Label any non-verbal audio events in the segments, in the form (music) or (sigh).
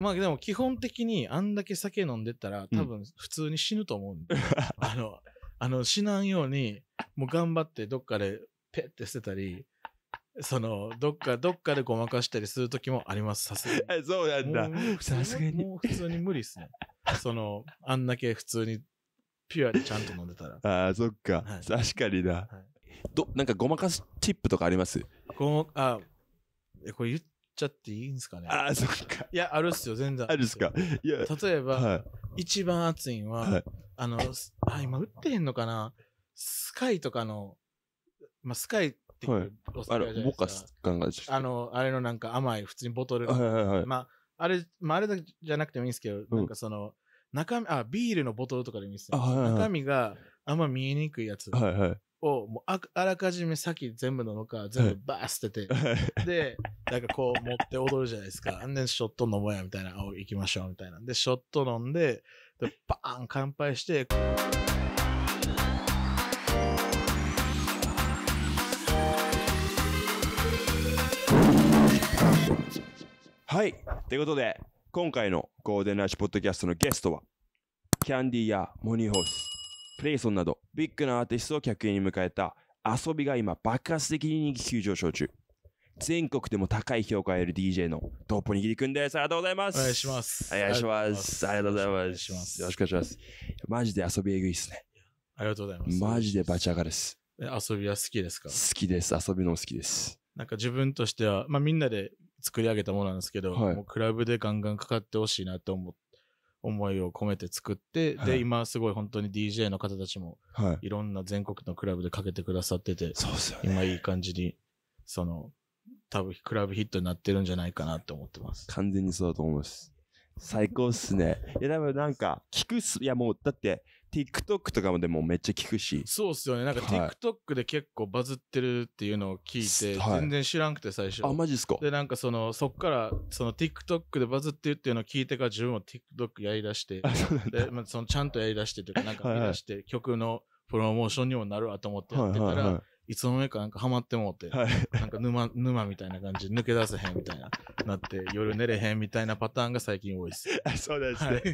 まあでも基本的にあんだけ酒飲んでたら多分普通に死ぬと思うんで、うん、あの、あの死なんようにもう頑張ってどっかでペッて捨てたり、その、どっか、どっかでごまかしたりする時もあります、さすがに。(laughs) そうなんだ。さすがに。もう普通に無理っすね。その、あんだけ普通にピュアでちゃんと飲んでたら。(laughs) ああ、そっか、はい、確かにな、はい。ど、なんかごまかすチップとかありますごあ、これ言っちゃっていいんですかねあそっか。いや、あるっすよ、全然あるっすか。いや。例えば、はい、一番熱いのは、はい、あの、あ、今売ってへんのかなスカイとかの、まあ、スカイっていああの、あれのなんか甘い、普通にボトルの。はいはいはい。まあ、あれ、まあ、あれじゃなくてもいいんですけど、うん、なんかその、中身、あ、ビールのボトルとかで見せて、はいはい、中身があんま見えにくいやつ。はいはい。を、もうあ、あらかじめさっき全部なのか、全部バー捨てて、で、なんかこう持って踊るじゃないですか。で、ショット飲もうや、みたいな、お行きましょう、みたいな。で、ショット飲んで、で、バーン乾杯して、はい。ということで、今回のゴーデンラッシュポッドキャストのゲストは、キャンディーやモニーホース、プレイソンなど、ビッグなアーティストを客円に迎えた遊びが今爆発的に人気急上昇中。全国でも高い評価を得る DJ のトップにぎりくです。ありがとうございます。お願いします。お願いします。ありがとうございます。ますよろしくお願いします。マジで遊びえぐいっすね。ありがとうございます。マジでバチ上がるっす。遊びは好きですか好きです。遊びの好きです。なんか自分としては、まあみんなで作り上げたものなんですけど、はい、もうクラブでガンガンかかってほしいなと思っ思いを込めて作って、はい、で、今すごい本当に DJ の方たちも、はい。いろんな全国のクラブでかけてくださってて、そうですよね。今いい感じに、その、多分クラブヒットになってるんじゃないかなって思ってます。完全にそうだと思います。最高っすね。いや、でもなんか、聞くす、いやもう、だって、TikTok とかもでもめっちゃ聞くし。そうっすよね。なんか TikTok で結構バズってるっていうのを聞いて、はい全然知らんくて最初。あ、マジっすかで、なんかその、そっから、その TikTok でバズってるっていうのを聞いてから自分も TikTok やりだして、で、まあ、そのちゃんとやりだしてというか、なんかやりだして、曲のプロモーションにもなるわと思ってやってたら、はいはいはいいつの間にかなんかハマってもうて、はい、なんか沼、沼みたいな感じ、抜け出せへんみたいな、なって、夜寝れへんみたいなパターンが最近多いです。(laughs) そうですね。はい、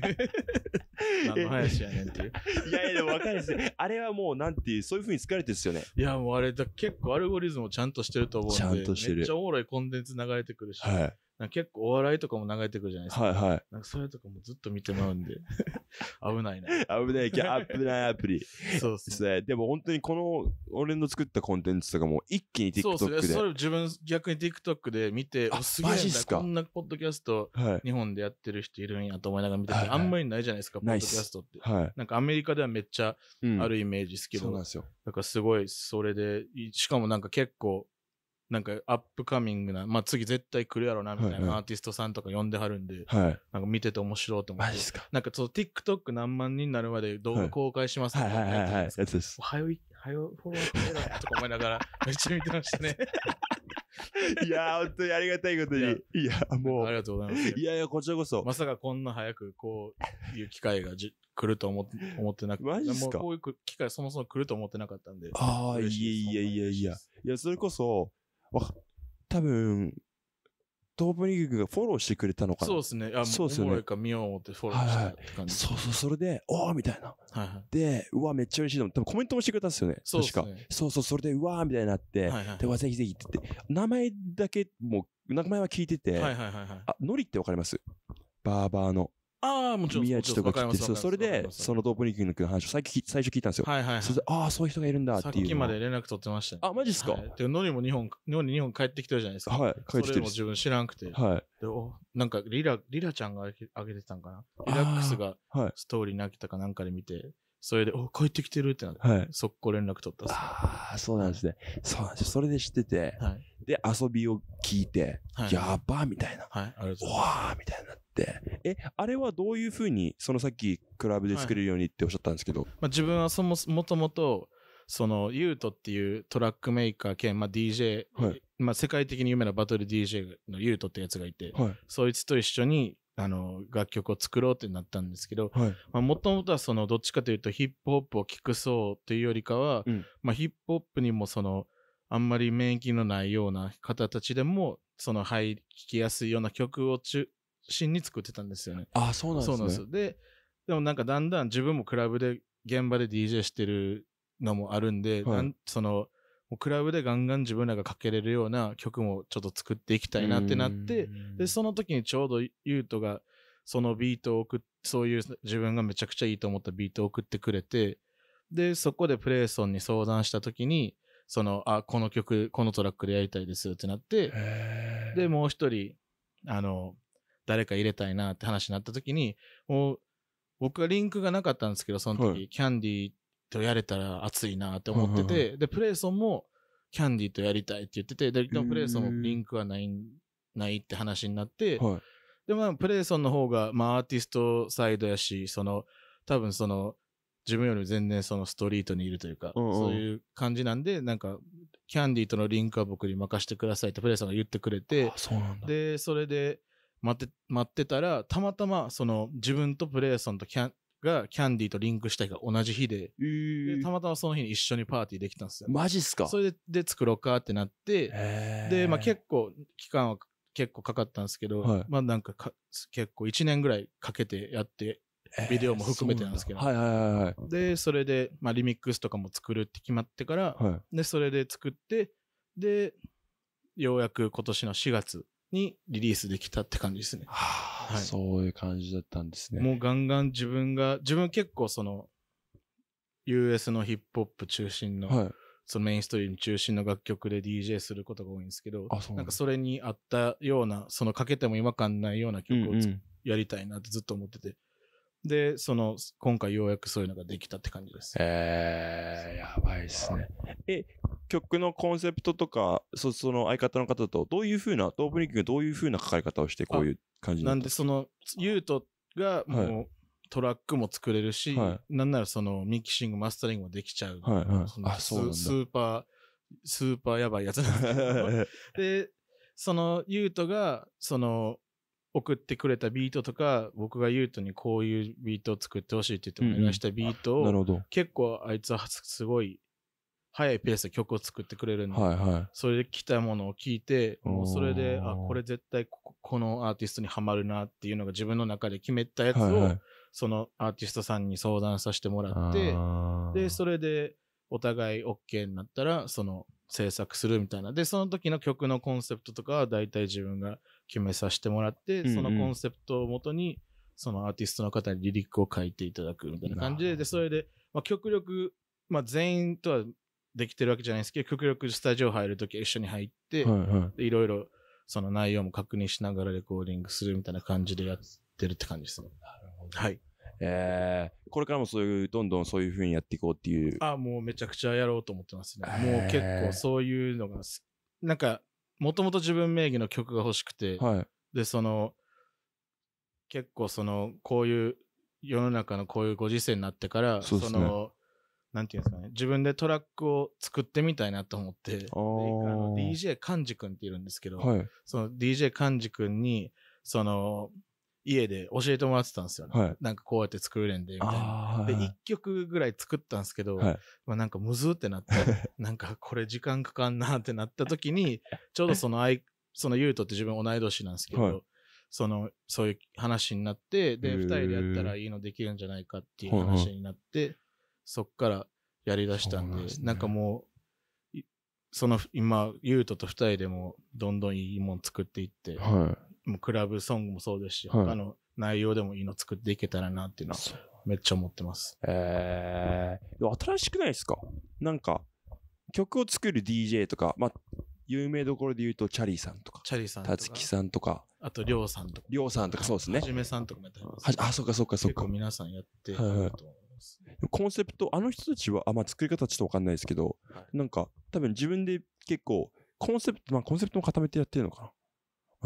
何の話やねんっていう。いやいや、でもわかるですね。あれはもうなんていう、そういうふうに疲れてるすよね。いや、もうあれだ、結構アルゴリズムちゃんとしてると思うんで、ちゃんとしてる。めっちゃおもろいコンテンツ流れてくるし、はい、結構お笑いとかも流れてくるじゃないですか。はいはい。なんかそれとかもずっと見てまうんで。(laughs) 危ないな。危ない、危ないアプリ。(laughs) そうですね。でも本当にこの、俺の作ったコンテンツとかも一気に TikTok で。そうですね。それ自分逆に TikTok で見て、あ、すげえこんなポッドキャスト、はい、日本でやってる人いるんやと思いながら見てて、はいはい、あんまりないじゃないですか、ポッドキャストって。はい。なんかアメリカではめっちゃあるイメージですけど。うん、そうなんですよ。だからすごい、それで、しかもなんか結構、なんかアップカミングな、まあ、次絶対来るやろなみたいなアーティストさんとか呼んではるんで、はい、なんか見てて面白いと思って。なんかその TikTok 何万人になるまで動画公開しますはいはいはいはい。やつです。おはよい、はよフォローくとか思いながら、めっちゃ見てましたね。(laughs) いやー、本当にありがたいことに。いや、もう。ありがとうございます。いやいや、こちらこそ。まさかこんな早く、こう、いう機会がじ来ると思思ってなくて。マジですかこういう機会そもそも来ると思ってなかったんで。ああ、いやいやいやいや。いや、それこそ、わ多分、東文リーグがフォローしてくれたのかな。そうですね。あ、そうですね。か見よう思ってフォローしたって感じ。そうそう、それで、おーみたいな。はいはい、で、うわ、めっちゃ嬉しいと思多分コメントもしてくれたんですよね。そうですね。確か。そうそう、それで、うわーみたいになって、はいはい、で、わ、ぜひぜひって言って、名前だけ、もう、名前は聞いてて、はいはいはい、はい、あ、ノリってわかりますバーバーの。ああ、もちろん。宮地とか来て、そそれで、そのドープニキングの話を最初最初聞いたんですよ。はいはい、はい。ああ、そういう人がいるんだっていう。さっきまで連絡取ってました、ね。あ、マジっすか、はい、で、ノリも日本、日本に日本帰ってきてるじゃないですか。はい、帰ってきてる。それも自分知らんくて。はい。で、お、なんか、リラ、リラちゃんがあげてたんかなリラックスが、ストーリーなきたかなんかで見て、それで、お、帰ってきてるってなって、はい、速攻連絡取ったっす、ああ、そうなんですね。そうなんですそれで知ってて、はい、で、遊びを聞いて、はい、やばみたいな。はい、ありがとうございます。わーみたいになっ。え、あれはどういうふうに、そのさっきクラブで作れるようにっておっしゃったんですけど。はい、まあ、自分はそももともと、その、ユートっていうトラックメーカー兼、まあ、DJ、はい、まあ、世界的に有名なバトル DJ のユートってやつがいて、はい、そいつと一緒に、あの、楽曲を作ろうってなったんですけど、はい、まあ、もともとはその、どっちかというとヒップホップを聴くそうというよりかは、うん、まあ、ヒップホップにもその、あんまり免疫のないような方たちでも、その入り聞きやすいような曲を中真に作ってたんですよね。ああ、そうなんですね。そうなんですで、でもなんかだんだん自分もクラブで、現場で DJ してるのもあるんで、はい、なんその、クラブでガンガン自分らがかけれるような曲もちょっと作っていきたいなってなって、で、その時にちょうどユートがそのビートを送って、そういう自分がめちゃくちゃいいと思ったビートを送ってくれて、で、そこでプレイソンに相談した時に、その、あ、この曲、このトラックでやりたいですってなって、で、もう一人、あの、誰か入れたいなって話になった時に、もう、僕はリンクがなかったんですけど、その時、はい、キャンディーとやれたら熱いなって思ってて、はいはいで、プレイソンもキャンディーとやりたいって言ってて、で、一もプレイソンもリンクはない、ないって話になって、はい、で、まあ、プレイソンの方が、まあ、アーティストサイドやし、その、多分その、自分より全然そのストリートにいるというか、ううそういう感じなんで、なんか、キャンディーとのリンクは僕に任せてくださいってプレイソンが言ってくれて、で、それで、待って、待ってたら、たまたま、その、自分とプレイソンとキャン、が、キャンディーとリンクした日が同じ日で、えー、でたまたまその日に一緒にパーティーできたんですよ、マジっすかそれで、で、作ろうかってなって、えー、で、まあ結構、期間は結構かかったんですけど、はい、まあなんか結構1年ぐらいかけてやって、ビデオも含めてなんですけど。えー、はいはいはい。で、それで、まあリミックスとかも作るって決まってから、はい、で、それで作って、で、ようやく今年の4月にリリースできたって感じですね。はあ、はい、そういう感じだったんですね。もうガンガン自分が、自分結構その、US のヒップホップ中心の、はい、そのメインストリーム中心の楽曲で DJ することが多いんですけど、ななんかそれに合ったような、そのかけても違和感ないような曲を、うんうん、やりたいなってずっと思ってて、で、その、今回ようやくそういうのができたって感じです。えー、やばいっすね。え、曲のコンセプトとか、そその相方の方と、どういうふうな、トーブリングどういうふうな書かれ方をして、こういう感じなんで、その、ゆうとが、もう、はい、トラックも作れるし、はい、なんならその、ミキシング、マスタリングもできちゃう。はいはい、そあ、そうスーパー、スーパーやばいやつなんですけど。(laughs) で、その、ゆうとが、その、送ってくれたビートとか、僕が言うとにこういうビートを作ってほしいって言ってお願いしたビートを、なるほど。結構あいつはすごい早いペースで曲を作ってくれるの、で、はいはい、それで来たものを聞いて、もうそれで、あ、これ絶対ここのアーティストにはまるなっていうのが自分の中で決めたやつを、はいはい、そのアーティストさんに相談させてもらって、で、それでお互い OK になったら、その制作するみたいな。で、その時の曲のコンセプトとかは大体自分が決めさせてもらって、うんうん、そのコンセプトをもとに、そのアーティストの方にリリックを書いていただくみたいな感じで、で、それで、まあ、極力、まあ、全員とはできてるわけじゃないですけど、極力スタジオ入るときは一緒に入って、はいはい、いろいろその内容も確認しながらレコーディングするみたいな感じでやってるって感じですね。はい。えー、これからもそういう、どんどんそういうふうにやっていこうっていう。あ、もうめちゃくちゃやろうと思ってますね。もう結構そういうのが、なんかもともと自分名義の曲が欲しくて、はい、で、その、結構その、こういう、世の中のこういうご時世になってから、そ、ね,、の、なんていうんですかね、自分でトラックを作ってみたいなと思って、あの DJ 幹事くんっているんですけど、はい、その DJ 幹事くんに、その、家で教えてもらってたんですよね。はい、なんかこうやって作れんで、みたいな。で、1曲ぐらい作ったんですけど、はい、まあなんかむずってなって、なんかこれ時間かかんなってなった時に、(laughs) ちょうどそのアそのユートって自分同い年なんですけど、はい、その、そういう話になって、で、2人でやったらいいのできるんじゃないかっていう話になって、そっからやりだしたんで、なんでね、なんかもう、その今、ユートと二人でもどんどんいいもん作っていって、はもクラブソングもそうですし、はい、他の内容でもいいの作っていけたらなっていうのは、めっちゃ思ってます。えー、新しくないですかなんか、曲を作る DJ とか、まあ、有名どころで言うと、チャリーさんとか、チャリーさんたつきさんとか、あと、りょうさんとか、りょうさんとか、そうですね。はじめさんとかもやってます。あ、そっかそっかそっか。結構皆さんやってると思います。はいはい、コンセプト、あの人たちは、あ、まあ、作り方ちょっとわかんないですけど、はい、なんか、多分自分で結構、コンセプト、まあ、コンセプトも固めてやってるのかな。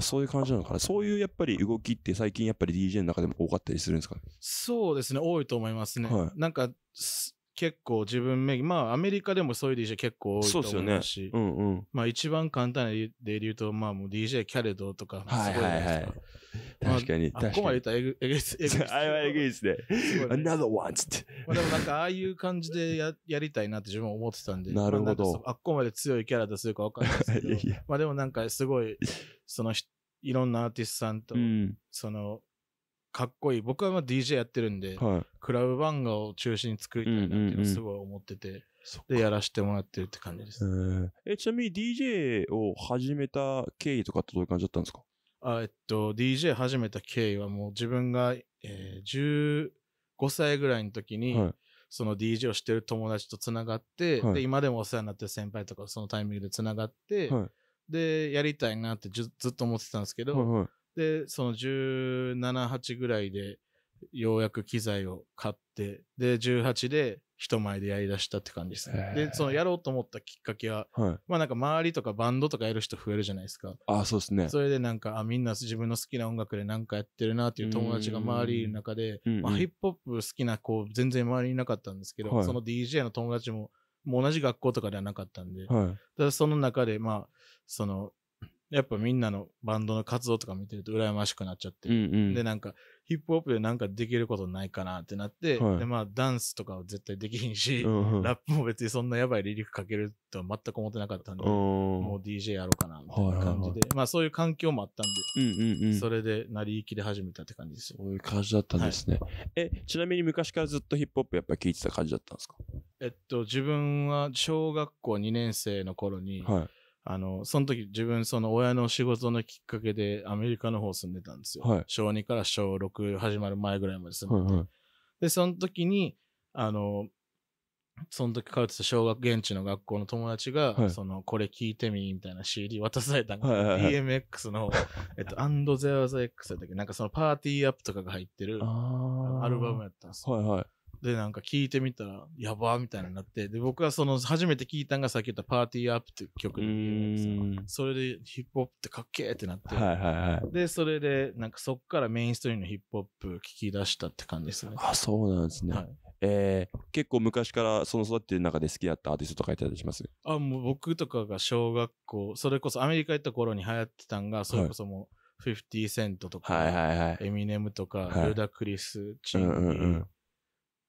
そういう感じなのかな。そういうやっぱり動きって最近やっぱり DJ の中でも多かったりするんですかそうですね、多いと思いますね。はい、なんか、結構自分め、まあアメリカでもそういう DJ 結構多いと思うし、ねうんうん、まあ一番簡単で言うと、まあもう DJ キャレドとか、すごいじゃないですか。はいはいはい確かに。まあ、ここまで言ったらえぐいっす。えぐいっす。(laughs) あれはえぐいっすね。すね Another one! つって。まあでもなんか、ああいう感じでややりたいなって自分思ってたんで。なるほど。まあ、っこまで強いキャラ出するかわかんないですけど。(laughs) いやいやまあでもなんか、すごい、その、ひ、いろんなアーティストさんと、うん、その、かっこいい。僕はまあ DJ やってるんで、はい、クラブ漫画を中心に作りたいなっていうのすごい思ってて、うんうんうん、で、やらせてもらってるって感じです。えちなみに DJ を始めた経緯とかってどういう感じだったんですかあえっと、DJ 始めた経緯はもう自分が、えー、15歳ぐらいの時に、はい、その DJ をしてる友達とつながって、はい、で、今でもお世話になってる先輩とかそのタイミングでつながって、はい、で、やりたいなってずっと思ってたんですけど、はいはい、で、その17、8ぐらいで、ようやく機材を買って、で、18で、人前でやりだしたって感じですね。で、そのやろうと思ったきっかけは、はい、まあなんか周りとかバンドとかやる人増えるじゃないですか。あそうですね。それでなんか、あ、みんな自分の好きな音楽でなんかやってるなっていう友達が周りいる中で、まあ、ヒップホップ好きな子全然周りいなかったんですけど、はい、その DJ の友達も、もう同じ学校とかではなかったんで、はい、ただその中で、まあ、その、やっぱみんなのバンドの活動とか見てると羨ましくなっちゃって、うんうん、でなんかヒップホップでなんかできることないかなってなって、はい、でまあダンスとかは絶対できひんし、うんうん、ラップも別にそんなやばいリリックかけるとは全く思ってなかったんで、もう DJ やろうかなみたいな感じで、はいはいはい、まあそういう環境もあったんで、うんうんうん、それでなり行きで始めたって感じですそういう感じだったんですね、はい、え、ちなみに昔からずっとヒップホップやっぱ聞いてた感じだったんですかえっと、自分は小学校2年生の頃に、はいあの、その時自分、その親の仕事のきっかけでアメリカの方住んでたんですよ。はい、小2から小6始まる前ぐらいまで住んでて。はいはい、で、その時に、あの、その時通ってた小学、現地の学校の友達が、はい、その、これ聞いてみ、みたいな CD 渡されたんが、はい DMX の、えっと、(laughs) アンドゼアザ X だったっけなんかそのパーティーアップとかが入ってるアルバムやったんですよ。はいはいで、なんか聞いてみたら、やばーみたいになって、で、僕はその、初めて聞いたんがさっき言ったパーティーアップっていう曲で、それでヒップホップってかっけーってなって、はいはいはい。で、それで、なんかそっからメインストリームのヒップホップ聞き出したって感じですね。あ、そうなんですね。はい、えー、結構昔からその育ってる中で好きだったアーティストとかいたりしますあ、もう僕とかが小学校、それこそアメリカ行った頃に流行ってたんが、それこそもう、50セントとか、はいはいはい、エミネムとか、ル、はい、ダ・クリス、チン、うんうんうん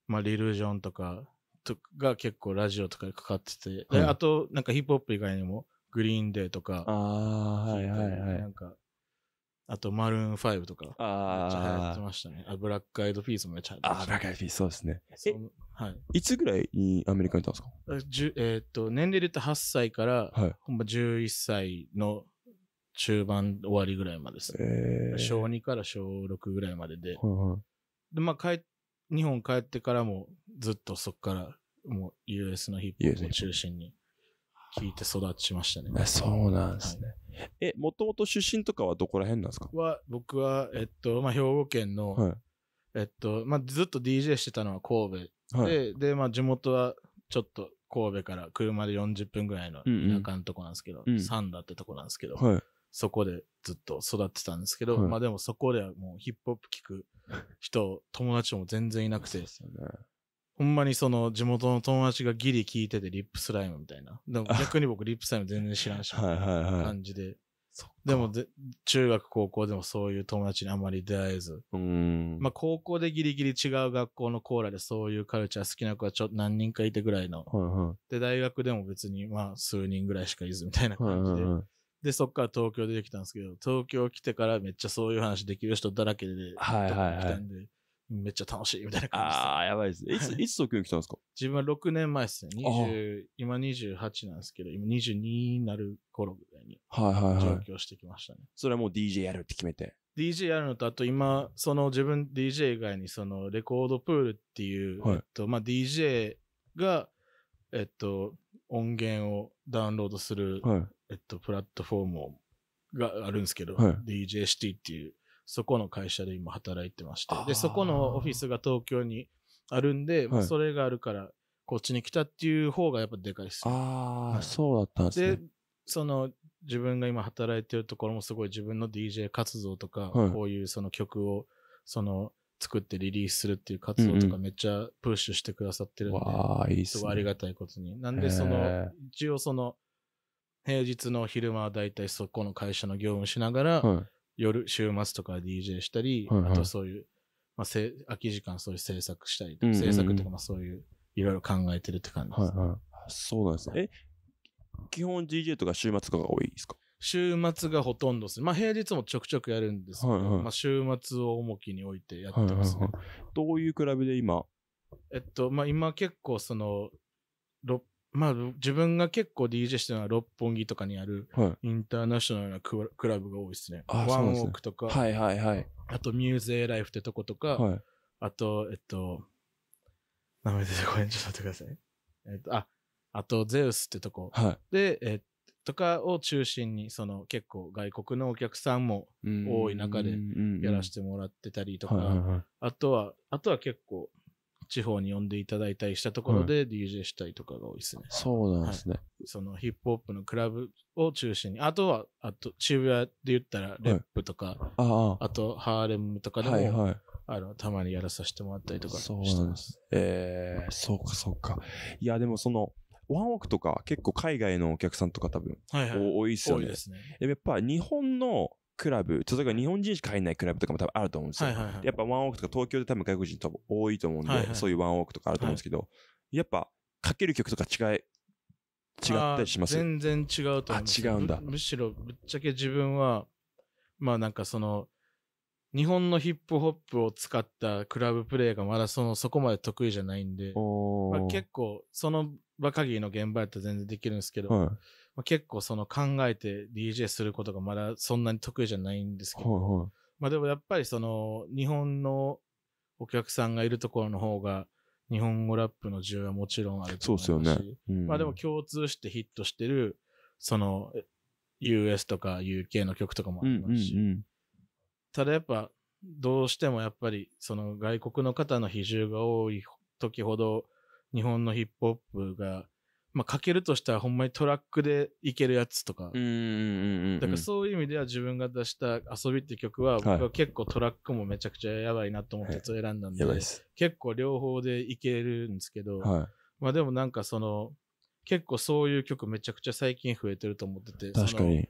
まあ、リルージョンとかとが結構ラジオとかでかかってて、はい、あと、なんかヒップホップ以外にも、グリーンデーとか、ああ、はいはいはい。なんか、あと、マルーン5とか、ああ、めっちゃ流行ってましたね。あブラックアイドピースもめっちゃ流行ってました、ね。あブラックアイドピース、そうですね。はい。いつぐらいにアメリカにいたんですかえー、っと、年齢で言うと8歳から、はい、ほんま11歳の中盤終わりぐらいまでですね、ね、えー、小2から小6ぐらいまでで、はいはい、で、まあ、帰っ日本帰ってからもずっとそこからもう US のヒップホップを中心に聞いて育ちましたね。あそうなんですね。はい、え、もともと出身とかはどこら辺なんですかは、僕は、えっと、まあ、兵庫県の、はい、えっと、まあ、ずっと DJ してたのは神戸で、はい、で、まあ、地元はちょっと神戸から車で40分ぐらいの田舎のとこなんですけど、サンダってとこなんですけど、はい、そこでずっと育ってたんですけど、はい、まあ、でもそこではもうヒップホップ聞く人、友達も全然いなくて。ほんまにその地元の友達がギリ聞いててリップスライムみたいな。でも逆に僕リップスライム全然知らんし、感じで。でも中学高校でもそういう友達にあまり出会えず。まあ高校でギリギリ違う学校のコーラでそういうカルチャー好きな子はちょっと何人かいてぐらいの。はいはい、で、大学でも別にまあ数人ぐらいしかいずみたいな感じで。はいはいはいで、そっから東京出てきたんですけど、東京来てからめっちゃそういう話できる人だらけで、はいはいはい来たんで、めっちゃ楽しいみたいな感じです。ああ、やばいですね。いつ、いつ東京来たんですか自分は6年前ですね。20今28なんですけど、今22になる頃ぐらいにはいはいは上京してきましたね。それはもう DJ やるって決めて。DJ やるのと、あと今、その自分 DJ 以外に、そのレコードプールっていう、はいえっと、まあ、DJ が、えっと、音源をダウンロードするはい。えっと、プラットフォームがあるんですけど、はい、DJCT っていう、そこの会社で今働いてまして、で、そこのオフィスが東京にあるんで、はい、それがあるから、こっちに来たっていう方がやっぱでかいですああ、はい、そうだったんですね。で、その、自分が今働いてるところもすごい自分の DJ 活動とか、こういうその曲を、その、作ってリリースするっていう活動とかめっちゃプッシュしてくださってるんで、うんうん、すごいありがたいことに。なんでその、一応その、平日の昼間はだいたいそこの会社の業務しながら、はい、夜、週末とか DJ したり、はいはい、あとそういう、まあ、せ空き時間そういう制作したりとか、うんうん制作とかまあそういう、いろいろ考えてるって感じです、はいはい。そうなんですね。え、基本 DJ とか週末とかが多いですか週末がほとんどですまあ平日もちょくちょくやるんですけど、はいはい、まあ週末を重きに置いてやってますね。はいはいはい、どういうクラブで今えっと、まあ今結構その、まあ、自分が結構 DJ してるのは六本木とかにある、インターナショナルなクラブが多いですね。はい、ワンオークとか、ね、はいはいはい。あと、ミューゼーライフってとことか、はい、あと、えっと、名前出てこないちょっと待ってください。えっと、あ、あと、ゼウスってとこ。はい、で、えっと、とかを中心に、その結構外国のお客さんも多い中でやらせてもらってたりとか、あとは、あとは結構、地方に呼んでいただいたりしたところで DJ したりとかが多いですね。そうなんですね、はい、そのヒップホップのクラブを中心に、あとは、あと渋谷で言ったらレップとか、はい、ああとハーレムとかでも、はいはい、あの、たまにやらさせてもらったりとかしてます。そうなんです。えー、そうかそうか。いや、でもその、ワンオークとか結構海外のお客さんとか多分、はいはい、多いですよね。多いですね。やっぱ日本のクラブ、例えば日本人しか入んないクラブとかも多分あると思うんですよ。はいはいはい、やっぱワンオークとか東京で多分外国人多分多いと思うんで、はいはい、そういうワンオークとかあると思うんですけど、はい、やっぱかける曲とか違い、違ったりします全然違うと思う。あ、違うんだむ。むしろぶっちゃけ自分は、まあなんかその、日本のヒップホップを使ったクラブプレイがまだその、そこまで得意じゃないんで、まあ、結構、その場限りの現場やったら全然できるんですけど、はいまあ、結構その考えて DJ することがまだそんなに得意じゃないんですけど、はいはい、まあでもやっぱりその日本のお客さんがいるところの方が日本語ラップの需要はもちろんあると思いますし、そうですよね、うん、まあでも共通してヒットしてるその US とか UK の曲とかもありますし、うんうんうん、ただやっぱどうしてもやっぱりその外国の方の比重が多い時ほど日本のヒップホップがまあ、かけるとしたらほんまにトラックでいけるやつとか。だからそういう意味では自分が出した遊びって曲は、僕は結構トラックもめちゃくちゃやばいなと思って選んだんで、はい結構両方でいけるんですけど、はい、まあでもなんかその、結構そういう曲めちゃくちゃ最近増えてると思ってて。確かに。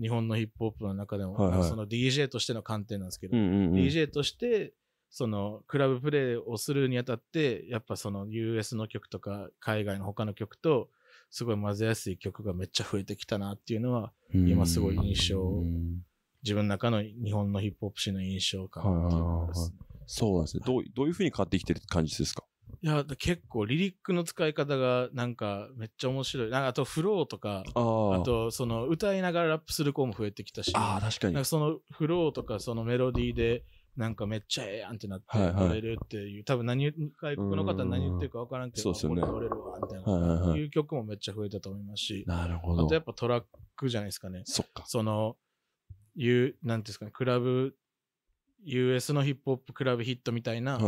日本のヒップホップの中でも、はいはい、その DJ としての観点なんですけど、DJ としてそのクラブプレイをするにあたって、やっぱその US の曲とか海外の他の曲と、すごい混ぜやすい曲がめっちゃ増えてきたなっていうのは、今すごい印象、自分の中の日本のヒップホップ史の印象かっていそうなんですね。どうどういうふうに変わってきてる感じですかいや、結構リリックの使い方がなんかめっちゃ面白い。なんかあとフローとか、あとその歌いながらラップする子も増えてきたし、あ確かに。そのフローとかそのメロディーでなんかめっちゃええやんってなって言われるっていう、はいはい、多分何、外国の方何言ってるか分からんけど、そうですよれるわ、みたいな、いう曲もめっちゃ増えたと思いますし、なるほど。あとやっぱトラックじゃないですかね。そっか。その、いう、なんですかね、クラブ、US のヒップホップクラブヒットみたいな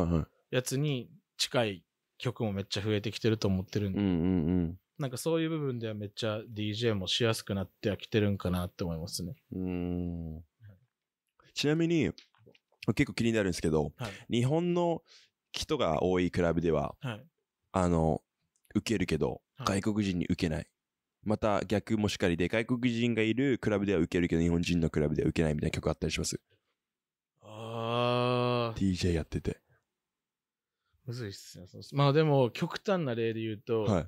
やつに近い曲もめっちゃ増えてきてると思ってるんで、うんうんうん、なんかそういう部分ではめっちゃ DJ もしやすくなってはきてるんかなって思いますね。うんちなみに、結構気になるんですけど、はい、日本の人が多いクラブでは、はい、あの、受けるけど、外国人に受けない。また逆もしかりで、外国人がいるクラブでは受けるけど、日本人のクラブでは受けないみたいな曲あったりしますああ。DJ やってて。むずいっすね。まあでも、極端な例で言うと、はい、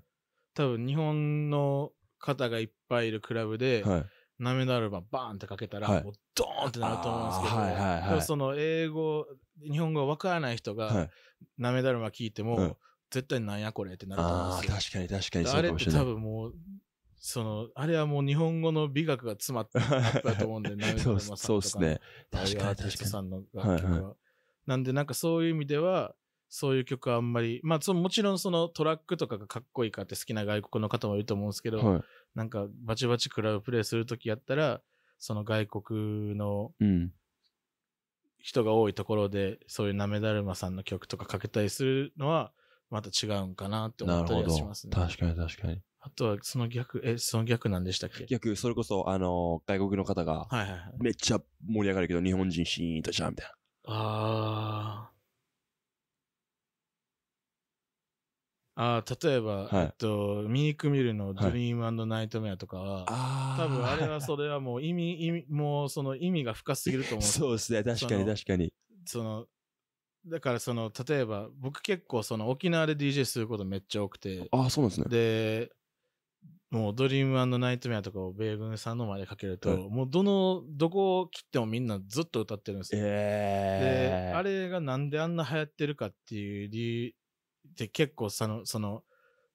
多分日本の方がいっぱいいるクラブで、はい、涙アルバムバーンってかけたら、はい、もうドーンってなると思うんですけど、はいはいはい、その英語、日本語わからない人が、なめルバま聞いても、絶対なんやこれってなると思うんですよ。確かに確かにそうかもしれない。あれって多分もう、その、あれはもう日本語の美学が詰まったと思うんで、涙 (laughs) アルバムさんとか。そうですね。確かに確かに。さんの楽曲は。はいはい、なんでなんかそういう意味では、そういう曲はあんまり、まあ、そのもちろんそのトラックとかがかっこいいかって好きな外国の方もいると思うんですけど、はい、なんかバチバチクラブプレイするときやったら、その外国の人が多いところで、そういうなめだるまさんの曲とかかけたりするのは、また違うんかなって思ったりはしますね。確かに確かに。あとは、その逆、え、その逆なんでしたっけ逆、それこそ、あのー、外国の方が、めっちゃ盛り上がるけど、日本人シーンとちゃん、みたいな。ああ。あ例えば、はい、えっと、ミークミルのドリームナイトメアとかは、はい、多分あれはそれはもう意味、意味、もうその意味が深すぎると思う。そうですね、確かに確かに。その、だからその、例えば、僕結構その沖縄で DJ することめっちゃ多くて。ああ、そうなんですね。で、もうドリームナイトメアとかを米軍さんの前でかけると、はい、もうどの、どこを切ってもみんなずっと歌ってるんですよ。えー、で、あれがなんであんな流行ってるかっていう理で結構その、その、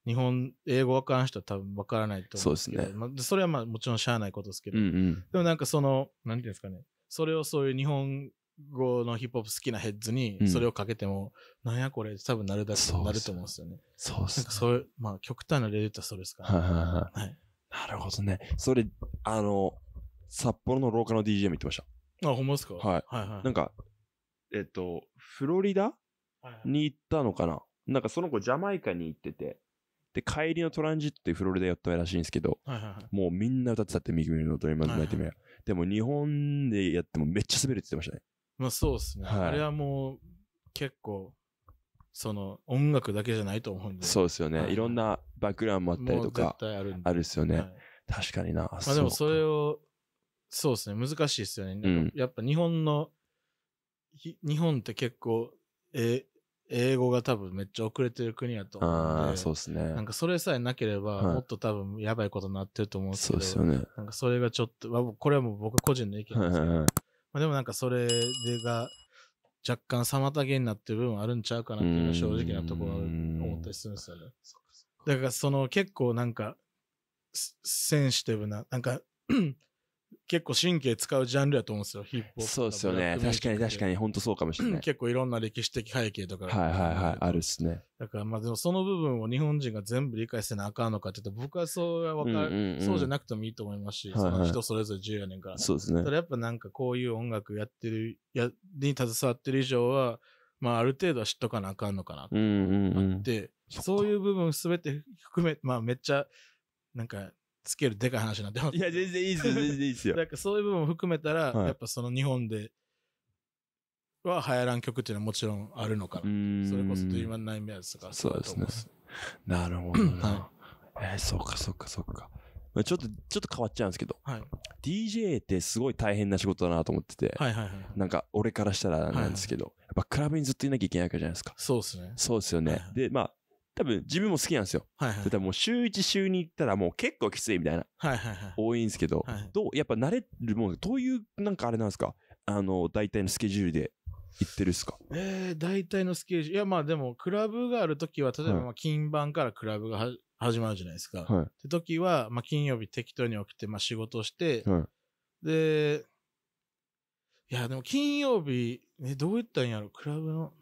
日本、英語わからん人は多分わからないと思うんですけど、そうですねまそれはまあもちろんしゃあないことですけど、うんうん、でもなんかその、なんていうんですかね、それをそういう日本語のヒップホップ好きなヘッズに、それをかけても、うん、なんやこれ、多分なるだけなると思うんですよね。そうですね。そういう、まあ極端な例で言ったらそうですから、ね、ははい。なるほどね。それ、あの、札幌の廊下の DJ も言ってました。あ、ほんまですかはい。はいはい。なんか、えっと、フロリダ、はい、に行ったのかななんかその子ジャマイカに行ってて、で、帰りのトランジットってフロリダ寄ったらしいんですけど、はいはいはい、もうみんな歌ってたって、右耳の音にまず泣いてみでも日本でやってもめっちゃ滑るって言ってましたね。まあそうですね、はい。あれはもう結構、その音楽だけじゃないと思うんで。そうですよね。はい、いろんなバックグラウンドもあったりとか、あるあるですよね、はい。確かにな。まあでもそれを、そうですね。難しいですよね。うん、やっぱ日本の、日本って結構、えー、英語が多分めっちゃ遅れてる国やと思うんで。そうですね。なんかそれさえなければ、もっと多分やばいことになってると思うんですけど。そうですよね。なんかそれがちょっと、まあ、これはもう僕個人の意見ですけど。まあ、でもなんかそれでが、若干妨げになってる部分あるんちゃうかなっていうのは正直なところは思ったりするんですよね。だからその結構なんか、センシティブな、なんか結構神経使うジャンルやと思うんですよ、ヒップホップ。そうですよね。確かに確かに、本当そうかもしれない。(laughs) 結構いろんな歴史的背景とか。はいはいはい、あるっすね。だからまあでもその部分を日本人が全部理解せなあかんのかって言たら僕はそうはわかる、うんうん、そうじゃなくてもいいと思いますし、はいはい、その人それぞれ自由年から。そうですね。ただやっぱなんかこういう音楽やってる、や、に携わってる以上は、まあある程度は知っとかなあかんのかなって、うんうんうん、そういう部分すべて含め、まあめっちゃ、なんか、つけるでかい話になってます。いや、全然いいですよ、全然いいですよ。(laughs) なんかそういう部分を含めたら、はいやっぱその日本では流行らん曲っていうのはもちろんあるのかな。それこそドゥイマンナインメアズとかそうですねなるほどな。えーそっかそっかそっか。まあちょっと、ちょっと変わっちゃうんですけど、はい。DJ ってすごい大変な仕事だなと思ってて、はいはいはい。なんか俺からしたらなんですけど、やっぱクラブにずっといなきゃいけないわけじゃないですか。そうですね。そうですよね。はいで、まあ、多分自分も好きなんですよ。はいはい。もう週1、週2行ったらもう結構きついみたいな。はいはいはい。多いんですけど、はいどう、やっぱ慣れるもん、どういうなんかあれなんですかあの、大体のスケジュールで行ってるっすかええー、大体のスケジュール。いやまあでも、クラブがあるときは、例えばまあ金番からクラブが始まるじゃないですか。はい。って時は、まあ金曜日適当に起きて、まあ仕事して、はい。で、いやでも金曜日、ね、どういったんやろクラブの、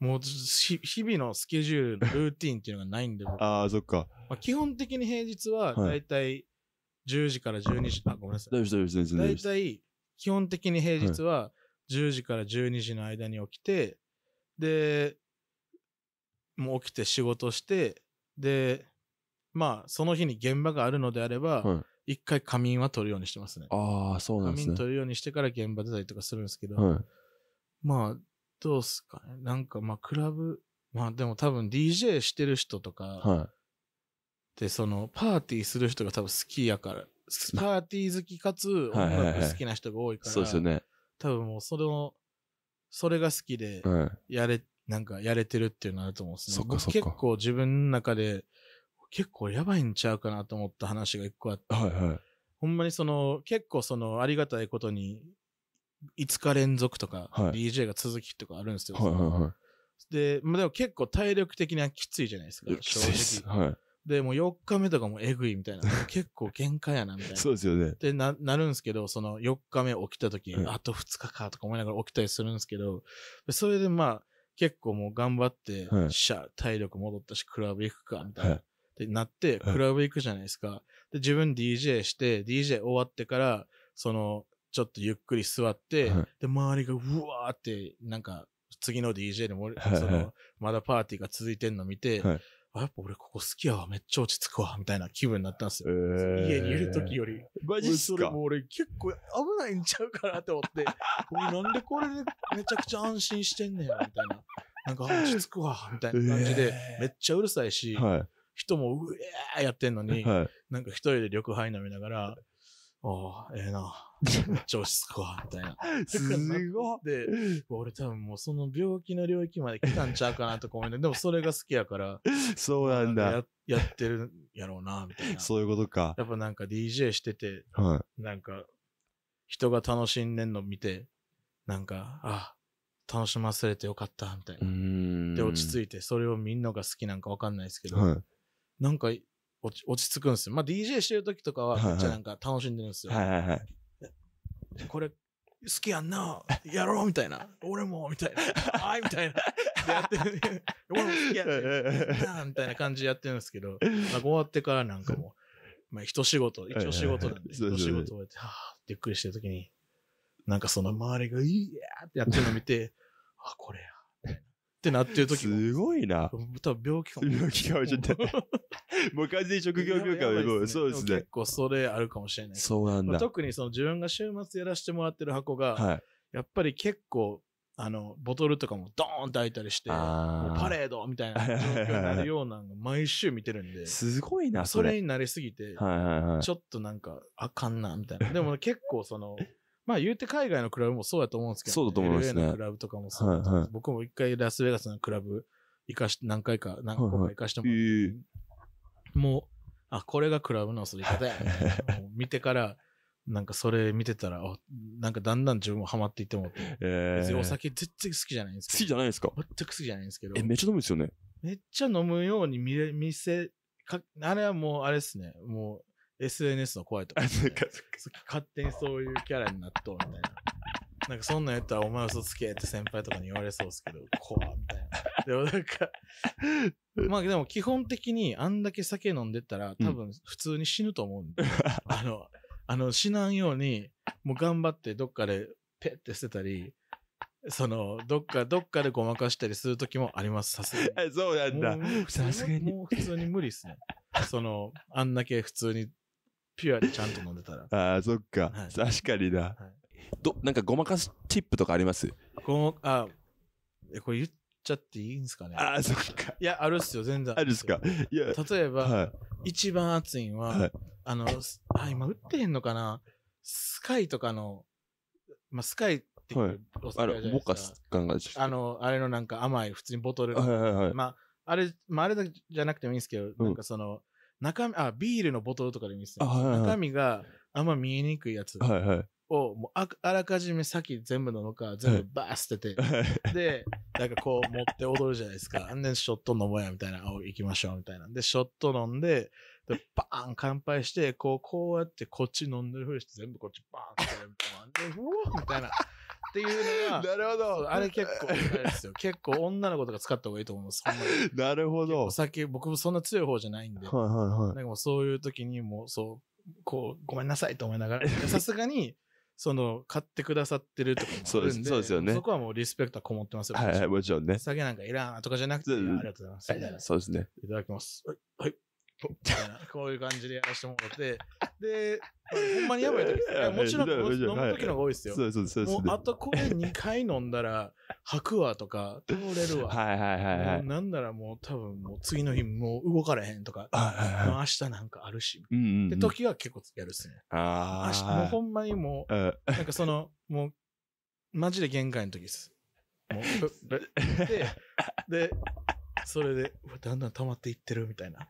もうし、日々のスケジュール、ルーティンっていうのがないんで、ああ、そっか。まあ、基本的に平日は、だいたい10時から12時、あ、ごめんなさい。大丈夫大丈夫だいたい、基本的に平日は10時から12時の間に起きて、で、もう起きて仕事して、で、まあ、その日に現場があるのであれば、はい、一回仮眠は取るようにしてますね。ああ、そうなんですね。仮眠取るようにしてから現場出たりとかするんですけど、はい、まあ、どうすかね。なんかまあクラブ、まあでも多分 DJ してる人とか、はで、そのパーティーする人が多分好きやから、パーティー好きかつ音楽好きな人が多いい。から、そうですね。多分もうそれを、それが好きで、やれ、なんかやれてるっていうのあると思うんですね。そっかそっか結構自分の中で、結構やばいんちゃうかなと思った話が一個あって、はいはい。ほんまにその、結構その、ありがたいことに、5日連続とか、DJ が続きとかあるんですよ。はいはいはい。で、まあ、でも結構体力的にはきついじゃないですかきついす。正直。はで、もう4日目とかもえぐいみたいな。(laughs) 結構限界やな、みたいな。そうですよねっ。てな、なるんですけど、その4日目起きた時、に、あと2日かとか思いながら起きたりするんですけど、それでまあ、結構もう頑張って、はいしゃ、体力戻ったし、クラブ行くか、みたいな。はいってなって、クラブ行くじゃないですか。で、自分 DJ して、DJ 終わってから、その、ちょっとゆっくり座って、はい、で、周りがうわーって、なんか、次の DJ でも、その、まだパーティーが続いてんの見て、はい、あ、やっぱ俺ここ好きやわ、めっちゃ落ち着くわ、みたいな気分になったんですよ。家にいる時より。マジっすかそれも俺結構危ないんちゃうかなと思って、俺なんでこれでめちゃくちゃ安心してんねん、みたいな。なんか落ち着くわ、みたいな感じで、めっちゃうるさいし、はい、人もうえーやってんのに、はい、なんか一人で緑杯飲みながら、ああ、ええー、な、(laughs) 上司スコみたいな。(laughs) すごい。で、俺多分もうその病気の領域まで来たんちゃうかなとか思いなでもそれが好きやから。(laughs) そうなんだ。ややってるんやろうな、みたいな。そういうことか。やっぱなんか DJ してて、はい、なんか、人が楽しんでんの見て、なんか、あ、楽しませれてよかった、みたいな。で、落ち着いて、それをみんなが好きなんかわかんないですけど、はい、なんか落ち、落ち着くんですよ。まあ、DJ してる時とかは、めっちゃなんか楽しんでるんですよ。はいはいはい。これ、好きやんな、やろうみたいな。俺もみたいな。はいみたいな。やってる。俺も好きやな、みたいな感じでやってるんですけど、まあ、終わってからなんかもう、まあ、一仕事、一応仕事なんで、一仕事終えて、はぁ、びっくりしてるときに、なんかその周りが、いやーってやってるの見て、あ、これや。ってなってる時も。すごいな。多分病気かも。病気かもしれない。(laughs) もう完全に職業病気は、ね、そうですね。結構それあるかもしれない。そうなんだ。特にその自分が週末やらせてもらってる箱が、はい、やっぱり結構、あの、ボトルとかもドーンと開いたりして、パレードみたいな状況になるようなの毎週見てるんで。すごいな、それ。それになりすぎて、はいはいはい、ちょっとなんか、あかんな、みたいな。でも結構その、まあ言うて海外のクラブもそうやと思うんですけど、そうだと思いますね。LA のクラブとかもそうはいはい、僕も一回ラスベガスのクラブ行かし、何回か、何個か行かしてもらって、はいはい、もう、あ、これがクラブの遊び方や、ね。(laughs) 見てから、なんかそれ見てたら、なんかだんだん自分もハマっていってもえー、お酒全然好きじゃないんですけ好きじゃないですか全く好きじゃないんですけど。え、めっちゃ飲むんですよね。めっちゃ飲むように見れ、見せ、か、あれはもうあれですね。もう SNS の怖いとか、ね、勝手にそういうキャラになっとうみたいな。なんかそんなんやったらお前嘘つけって先輩とかに言われそうですけど、怖みたいな。(laughs) でもなんかまあでも基本的にあんだけ酒飲んでたら多分普通に死ぬと思うんで、うん、あの、あの死なんように、もう頑張ってどっかでペッて捨てたり、その、どっか、どっかでごまかしたりする時もあります、さすがに。(laughs) そうなんだ。さすがに。もう普通に無理っすね。その、あんだけ普通にピュアでちゃんと飲んでたら。(laughs) ああ、そっか、はい確かにな。はいど、なんかごまかすチップとかありますこの、あ、えこれ言っちゃっていいんですかね。ああ、そっか。いや、あるっすよ、全然。あるっすか。。いや、例えば、は一番熱いんは、はいあの、あ、今売ってへんのかなスカイとかの、まあ、スカイってはいおあ酒れ、じゃないですか。考あの、あれのなんか甘い、普通にボトルの。はいはいはい。まあ、あれ、まあ、あれじゃなくてもいいんですけど、なんかその、中身、あ、ビールのボトルとかで見せてはいはい中身があんま見えにくいやつはいはい。を、もうああらかじめ先全部なのか、全部バーッ捨てて、(laughs) で、なんかこう持って踊るじゃないですか。あんねんショット飲もうや、みたいな。あ行きましょう、みたいな。で、ショット飲んで、で、バーン乾杯して、こう、こうやってこっち飲んでるふりして、全部こっちバーンってやるンで、うおみたいな。っていうのが、(laughs) なるほど。あれ結構、ですよ。(laughs) 結構女の子とか使った方がいいと思います。なるほど。お酒、僕もそんな強い方じゃないんで。はいはいはい。なんかもうそういう時にもう、そう、こう、ごめんなさいと思いながら、(laughs) さすがに、その、買ってくださってるとかもそうです、そうですよね。そこはもうリスペクトはこもってますよ。はいはい、もちろんね。酒なんかいらんとかじゃなくて、ありがとうございます。そうですね。いただきます。はい。はいみたいな、こういう感じでやらせてもらって、で、ほんまにやばい時もちろん飲む時の方が多いですよ。そうそうそうもうあとこれ2回飲んだら、吐くわとか、倒れるわ。はいはいはい、なんならもう多分もう次の日もう動かれへんとか、はい明日なんかあるし。うんうんで、時は結構やるっすね。ああ。もうほんまにもう、なんかその、もう、マジで限界の時です。もう、(laughs) で、で、それで、だんだん溜まっていってるみたいな。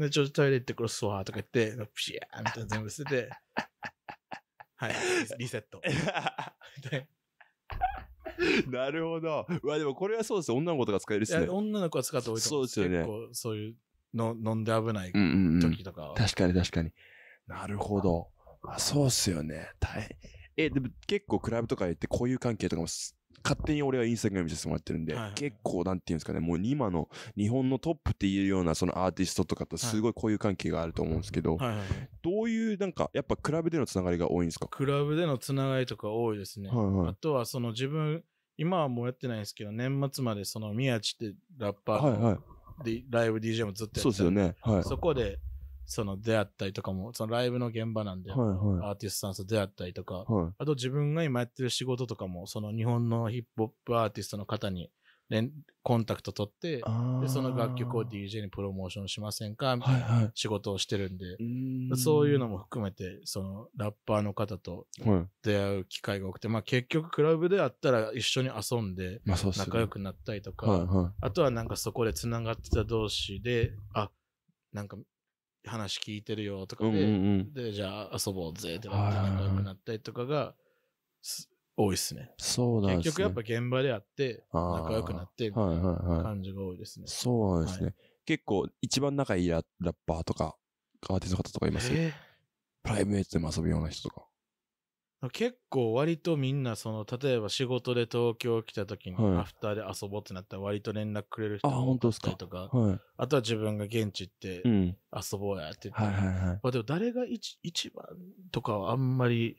で、ちょっとトイレ行ってロスっすーとか言って、プシャーみたいな全部捨てて、(laughs) はい、リセット。(laughs) (laughs) なるほど。わ、でもこれはそうですよ。女の子とか使えるっすね。女の子は使っていそうですよね。そういうの飲んで危ない時とか、うんうん、確かに確かに。なるほど。あそうっすよね。大変。え、でも結構クラブとか行ってこういう関係とかも勝手に俺はインスタグラム見せてもらってるんで、はいはい、結構なんていうんですかね、もう今の日本のトップっていうようなそのアーティストとかとすごい交友関係があると思うんですけど、はいはい、どういうなんかやっぱクラブでのつながりが多いんですかクラブでのつながりとか多いですね。はいはい、あとはその自分、今はもうやってないんですけど、年末までその宮地ってラッパーで、はいはい、ライブ DJ もずっとやってた、んそうですよね。はい、そこでその出会ったりとかも、そのライブの現場なんで、はいはい、アーティストさんと出会ったりとか、はい、あと自分が今やってる仕事とかも、その日本のヒップホップアーティストの方に、コンタクト取ってで、その楽曲を DJ にプロモーションしませんかみたいな仕事をしてるんで、はいはい、そういうのも含めて、そのラッパーの方と出会う機会が多くて、はい、まあ結局クラブであったら一緒に遊んで、仲良くなったりとか、まあねはいはい、あとはなんかそこで繋がってた同士で、あ、なんか話聞いてるよとかで、うんうんうん、で、じゃあ遊ぼうぜってなって仲良くなったりとかが、多いっすね。そうなんですね。結局やっぱ現場であって、仲良くなって、感じが多いですね。そうなんですね、はい。結構一番仲いいラッパーとか、アーティストの方とかいます、えー、プライベートでも遊ぶような人とか。結構割とみんなその例えば仕事で東京来た時にアフターで遊ぼうってなったら割と連絡くれる人もったりとかあとは自分が現地行って遊ぼうやって言って、まあ、でも誰が一一番とかはあんまり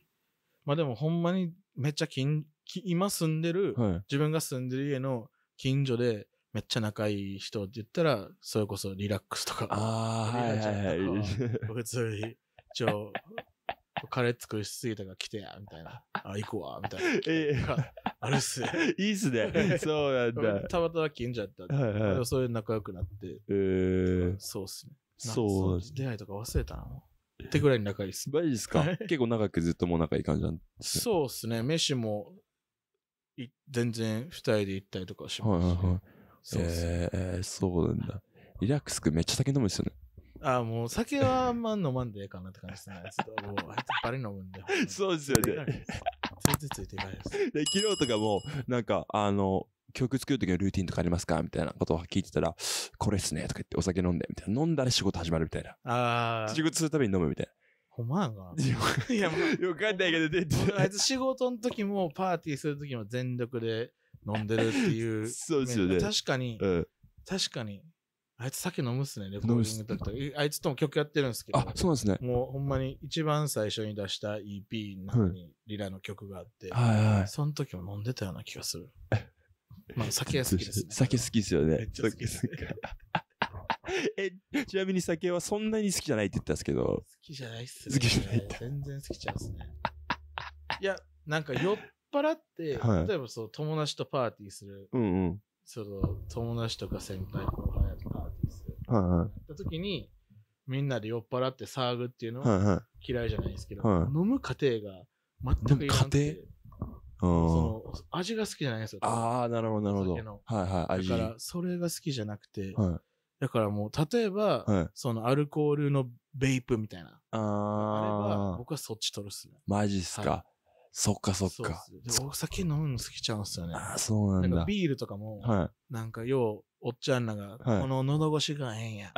まあでもほんまにめっちゃ近今住んでる、自分が住んでる家の近所でめっちゃ仲いい人って言ったらそれこそリラックスとかああはいはいはい (laughs) 普通に一応 (laughs) カレー作りしすぎたから来てや、みたいな。(laughs) あ、行くわ、みたいな。ええ、あれっすね。いいっすね。(laughs) そうなんだ。たまたま近所やったで。はいはいそれで仲良くなって。ええ。そうっすね。そう出会いとか忘れたな、ってぐらい仲いいっすね。マジっすか結構長くずっともう仲いい感じなんそうっすね。飯も、い全然二人で行ったりとかしますはいはいはい。そうっすね。えそうなんだ。リラックスくんめっちゃ酒飲むっすよね。あもう酒はあんま飲まんでええかなって感じですね。ちょもうあいつバリ飲むんで。(laughs) そうですよね。全然ついていかないです。(laughs) で、昨日とかも、なんか、あの、曲作るときのルーティンとかありますかみたいなことを聞いてたら、これっすねとか言ってお酒飲んで、みたいな。飲んだら仕事始まるみたいな。ああ。仕事するたびに飲むみたいな。ほんまやな。いや、もう。よくわかんないけど、出てあいつ仕事の時もパーティーする時も全力で飲んでるっていう。そうですよね。確かに、うん、確かに、あいつ酒飲むっすね、レングあいつとも曲やってるんですけど。あ、そうなんですね。もうほんまに一番最初に出した EP の中にリラの曲があって、はいはい。その時も飲んでたような気がする。(laughs) まあ酒好きです、ね。酒好きですよね。めっちゃ好きす、え、ちなみに酒はそんなに好きじゃないって言ったんですけど。好きじゃないっすね。好きじゃない。全然好きちゃうっすね。いや、なんか酔っ払って、はい、例えばそう友達とパーティーする。うんうん。その友達とか先輩とかはいはい。た時に、みんなで酔っ払って騒ぐっていうのは嫌いじゃないですけど、はいはい、飲む過程が全くいらなくその味が好きじゃないですよ。ああ、なるほど、なるほど。はいはい、味。だから、それが好きじゃなくて、はい、だからもう、例えば、はい、そのアルコールのベイプみたいな。ああ。あれば、僕はそっち取るっすね。マジっすか。はいそっかそっか。お酒飲むの好きちゃうんすよね。あそうなんだ。なんかビールとかも、はい、なんかよおっちゃんらが、はいこの喉越しがええんや。い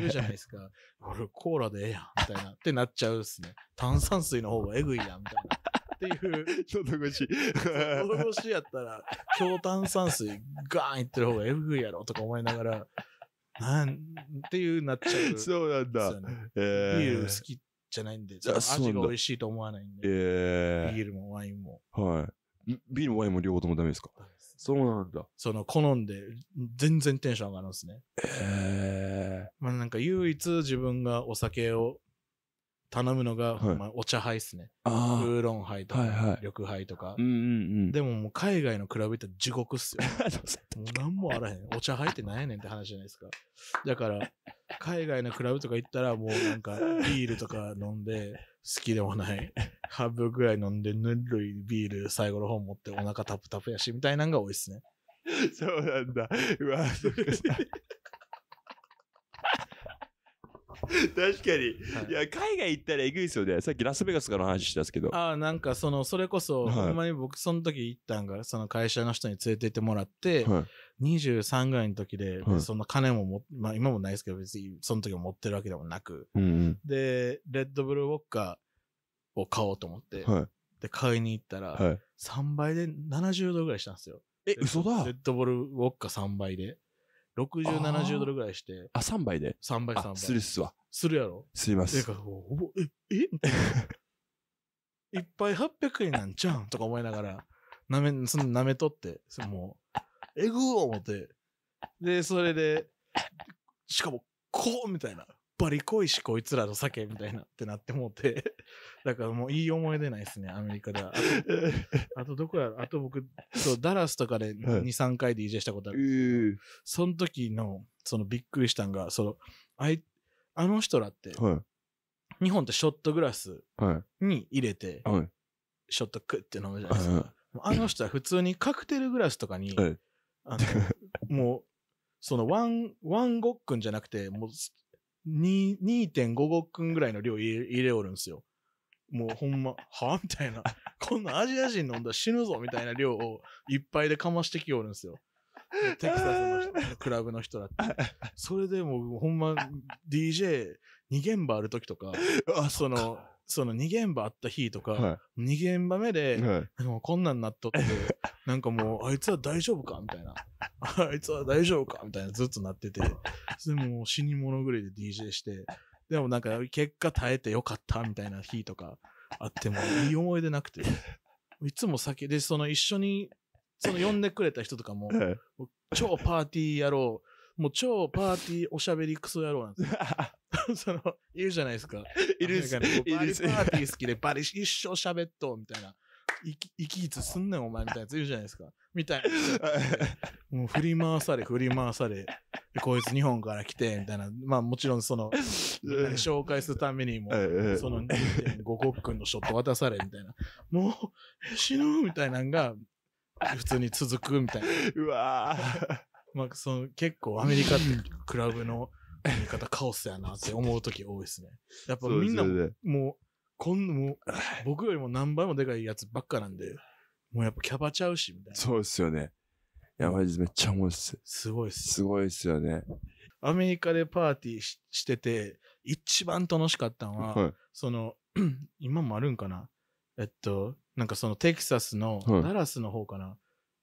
言うじゃないですか。俺、コーラでええやん、みたいな。ってなっちゃうっすね。炭酸水の方がえぐいやん、みたいな。っていう、喉越し。喉越しやったら、強炭酸水ガーンいってる方がえぐいやろ、とか思いながら、なん、っていうなっちゃうそうなんだ。ええビール好きじゃないんで、あそう味が美味しいと思わないんで、えビールもワインも。はい。ビールもワインも両方ともダメですかそうなんだ。その、好んで、全然テンション上がるんですね。へえ。まあなんか唯一自分がお酒を頼むのが、はいまあ、お茶杯っすね。あウーロン杯とか、はいはい緑杯とか。うんうんうん。でももう海外のクラブ行ったら地獄っすよ。(laughs) もう何もあらへん。お茶杯ってないやねんって話じゃないですか。だから、海外のクラブとか行ったらもうなんか (laughs) ビールとか飲んで、好きでもない。半分ぐらい飲んで、ぬるいビール最後の方持ってお腹タプタプやし、みたいなのが多いっすね。(laughs) そうなんだ。うわ、そごか (laughs) 確かに、い、や海外行ったらえぐいですよねさっきラスベガスからの話したんですけどああ、なんかその、それこそ、はいほんまに僕その時行ったんが、その会社の人に連れて行ってもらって、はい23ぐらいの時で、はいその金もも、まあ今もないですけど、別にその時も持ってるわけでもなく、うんで、レッドブルウォッカーを買おうと思って、で、買いに行ったら、はい3倍で70度ぐらいしたんですよ。え嘘だレッドブルウォッカ3倍で。60、70ドルぐらいして。あ、3倍で ?3 倍、3倍。するっすわ。するやろすります。え、え、いっぱい800円なんちゃうんとか思いながら、なめ、そのなめとって、そもう、えぐー思って。で、それで、しかも、こうみたいな。バリ恋しこいつらの酒みたいなってなってもうて、(laughs) だからもういい思い出ないですね、アメリカでは。あと、(laughs) あとどこやあと僕、そう、ダラスとかで2、はい、3回 DJ したことあるんですけど、その時の、そのびっくりしたんが、その、あい、あの人らって、はい、日本ってショットグラスに入れて、はい、ショットクって飲むじゃないですか。あの人は普通にカクテルグラスとかに、あの、もう、そのワン、ワンクンじゃなくて、もう2 5くんぐらいの量入れおるんですよ。もうほんま、はみたいな。こんなアジア人飲んだら死ぬぞみたいな量をいっぱいでかましてきおるんですよ。テキサスの (laughs) クラブの人だって。それでもうほんま DJ2 現場ある時とか、あその、その2現場あった日とか、は2現場目で、はいもうこんなんなっとって、なんかもう、(laughs) あいつは大丈夫かみたいな。あいつは大丈夫かみたいな、ずっとなってて。それもう死に物狂いで DJ して、でもなんか、結果耐えてよかった、みたいな日とかあっても、いい思い出なくて。いつも先で、その一緒に、その呼んでくれた人とかも、超パーティー野郎、もう超パーティーおしゃべりクソ野郎なんです (laughs) (laughs) その、いるじゃないですか。いるす。いす。パーティー好きでバリ一生喋っと、みたいな。生き、生きいつすんねん、お前みたいなやついるじゃないですか。みたいな。(laughs) もう振り回され、振り回され。こいつ日本から来て、みたいな。まあもちろんその、紹介するためにも、その2.5ごっのショット渡され、みたいな。もう、死ぬみたいなのが、普通に続く、みたいな。うわ (laughs) まあその、結構アメリカってクラブの言い方カオスやなって思う時多いですね。やっぱみんなもう、こんもう、僕よりも何倍もでかいやつばっかなんで、もうやっぱキャバちゃうし、みたいな。そうですよね。や、ばいです。めっちゃ面白いっす。すごいっす。すごいっすよね。アメリカでパーティーししてて、一番楽しかったのは、はい、その、(clears throat) 今もあるんかなえっと、なんかそのテキサスの、はい、ダラスの方かな、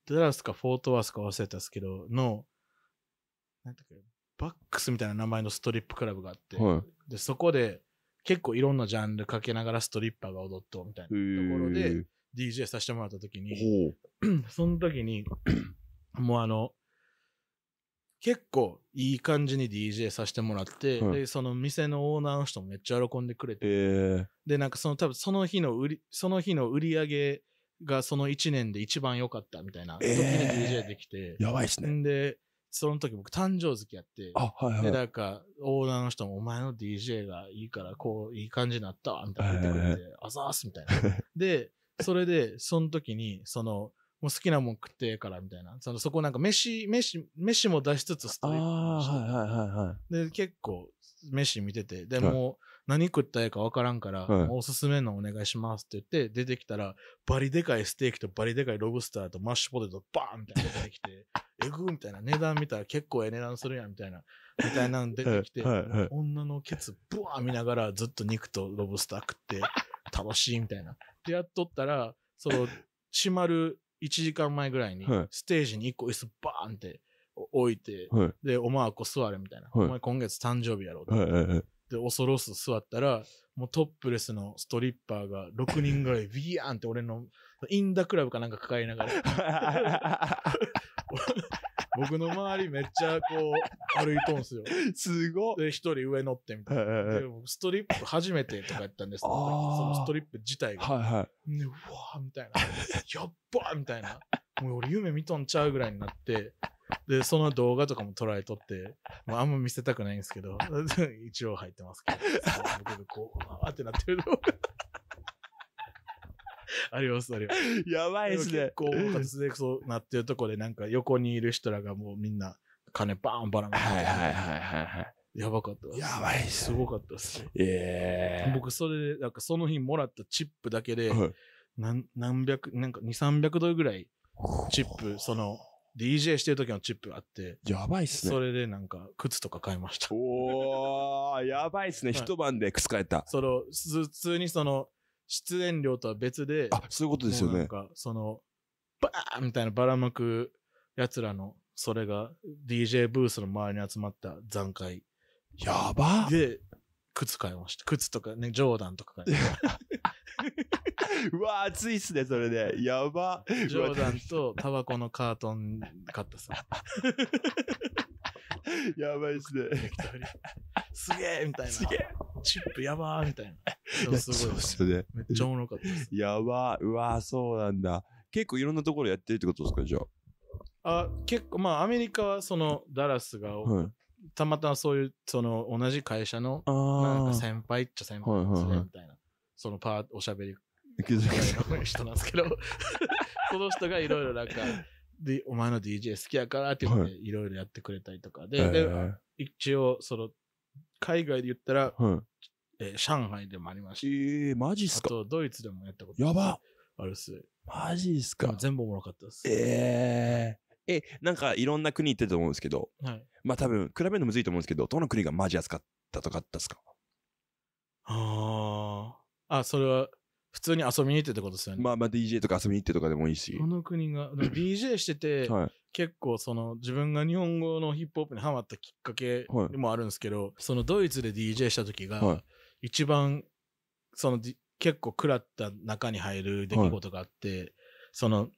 ダラスかフォートワースか忘れたっすけど、の、なんていうか、バックスみたいな名前のストリップクラブがあって、はい、でそこで結構いろんなジャンルかけながらストリッパーが踊っとみたいなところで DJ させてもらった時に (clears throat) その時に (clears throat) もうあの結構いい感じに DJ させてもらって、はい、でその店のオーナーの人もめっちゃ喜んでくれて、えー、でなんかその多分その日の売りその日の売り上げがその1年で一番良かったみたいな時に DJ できて、えー、やばいっすねでその時僕誕生月やって、あ、はいはい。で、なんか、オーナーの人もお前の DJ がいいから、こう、いい感じになったわ、みたいな言ってくれて、あざーす、みたいな。で、それで、その時に、その、もう好きなもん食ってからみたいな。そのそこなんか飯、飯、飯も出しつつストレーああ、はいはいはいはい。で、結構、飯見てて、でも、何食ったらか分からんから、はいおすすめのお願いしますって言って、出てきたら、バリでかいステーキとバリでかいロブスターとマッシュポテトバーンみたいな出てきて、(laughs) えぐみたいな、値段見たら結構ええ値段するやんみたいな、みたいなの出てきて、はいはいはい女のケツブワー見ながらずっと肉とロブスター食って、楽しいみたいな。で、やっとったら、その、閉まる1時間前ぐらいにはい、ステージに1個椅子バーンって置いて、はいで、お前はこ座れみたいな。はいお前今月誕生日やろうと。はいはいはいで、恐ろす座ったら、もうトップレスのストリッパーが6人ぐらい (laughs) ビヤーンって俺の、インダクラブかなんか抱えながら。(laughs) 僕の周りめっちゃこう、歩いとんすよ。すごで、一人上乗ってみたいな。で、ストリップ初めてとかやったんですけど、そのストリップ自体が。はいはい。ね、うわーみたいな。やっばーみたいな。もう俺夢見とんちゃうぐらいになって、で、その動画とかも捉えとって、まあ、あんま見せたくないんですけど、(laughs) 一応入ってますけど、僕がこう、あってなってるの。(laughs) あります、あります。やばいっすね。結構、活でそうなってるとこで、なんか横にいる人らがもうみんな、金バーンばらまいて。はいはいはいはいはい。やばかったやばいっす、ね、すごかったっす、ね。ええー、僕、それで、なんかその日もらったチップだけで、はい、何、何百、なんか2、300ドルぐらい、チップ、その、DJ してる時のチップがあって。やばいっすね。それでなんか、靴とか買いました。おー、やばいっすね。一晩で靴買えた。その、普通にその、出演料とは別で。あ、そういうことですよね。なんか、その、バーンみたいなばらまく奴らの、それが DJ ブースの周りに集まった残骸。やばで、靴買いました。靴とかね、ジョーダンとか買いました。(laughs) (laughs) うわ、熱いっすね、それで。やば。冗談とタバコのカートン買ったさ。(laughs) やばいっすね。すげえみたいな。すげえチップやばーみたいな。すごい。っすね。めっちゃおもろかったです。やばうわそうなんだ。結構いろんなところやってるってことですか、じゃあ。あ、結構、まあ、アメリカはその、ダラスが、はい、たまたまそういう、その、同じ会社の、なんか先輩っちゃ先輩ですね、みたいな。そのパー、おしゃべりづかなの人なんですけど、そ (laughs) の人がいろいろなんか、で、お前の DJ 好きやからって言って、いろいろやってくれたりとかで、で、一応、その、海外で言ったら、えー、上海でもありました。ええー、マジっすかあと、ドイツでもやったことやばあるっす。マジっすか全部おもろかったっす。ええーえ、なんかいろんな国行ってたと思うんですけど、はい、まあ多分、比べるのむずいと思うんですけど、どの国がマジ安かったとかあったっすかああ、あ、それは、普通に遊びに行ってってことですよね。まあまあ DJ とか遊びに行ってとかでもいいし。この国が、(laughs) DJ してて、はい、結構その自分が日本語のヒップホップにハマったきっかけでもあるんですけど、はい、そのドイツで DJ した時が、一番、その、結構食らった中に入る出来事があって、はい、その、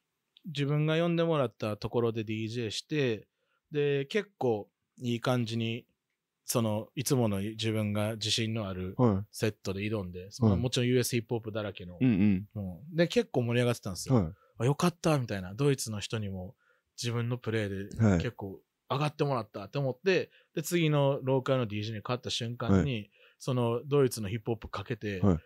自分が呼んでもらったところで DJ して、で、結構いい感じにそのいつもの自分が自信のあるセットで挑んで、そのもちろん US ヒップホップだらけの、うんうで結構盛り上がってたんですよ、はあよかったみたいなドイツの人にも自分のプレーで結構上がってもらったって思って、で次のローカルの DJ に勝った瞬間に、そのドイツのヒップホップかけて、はい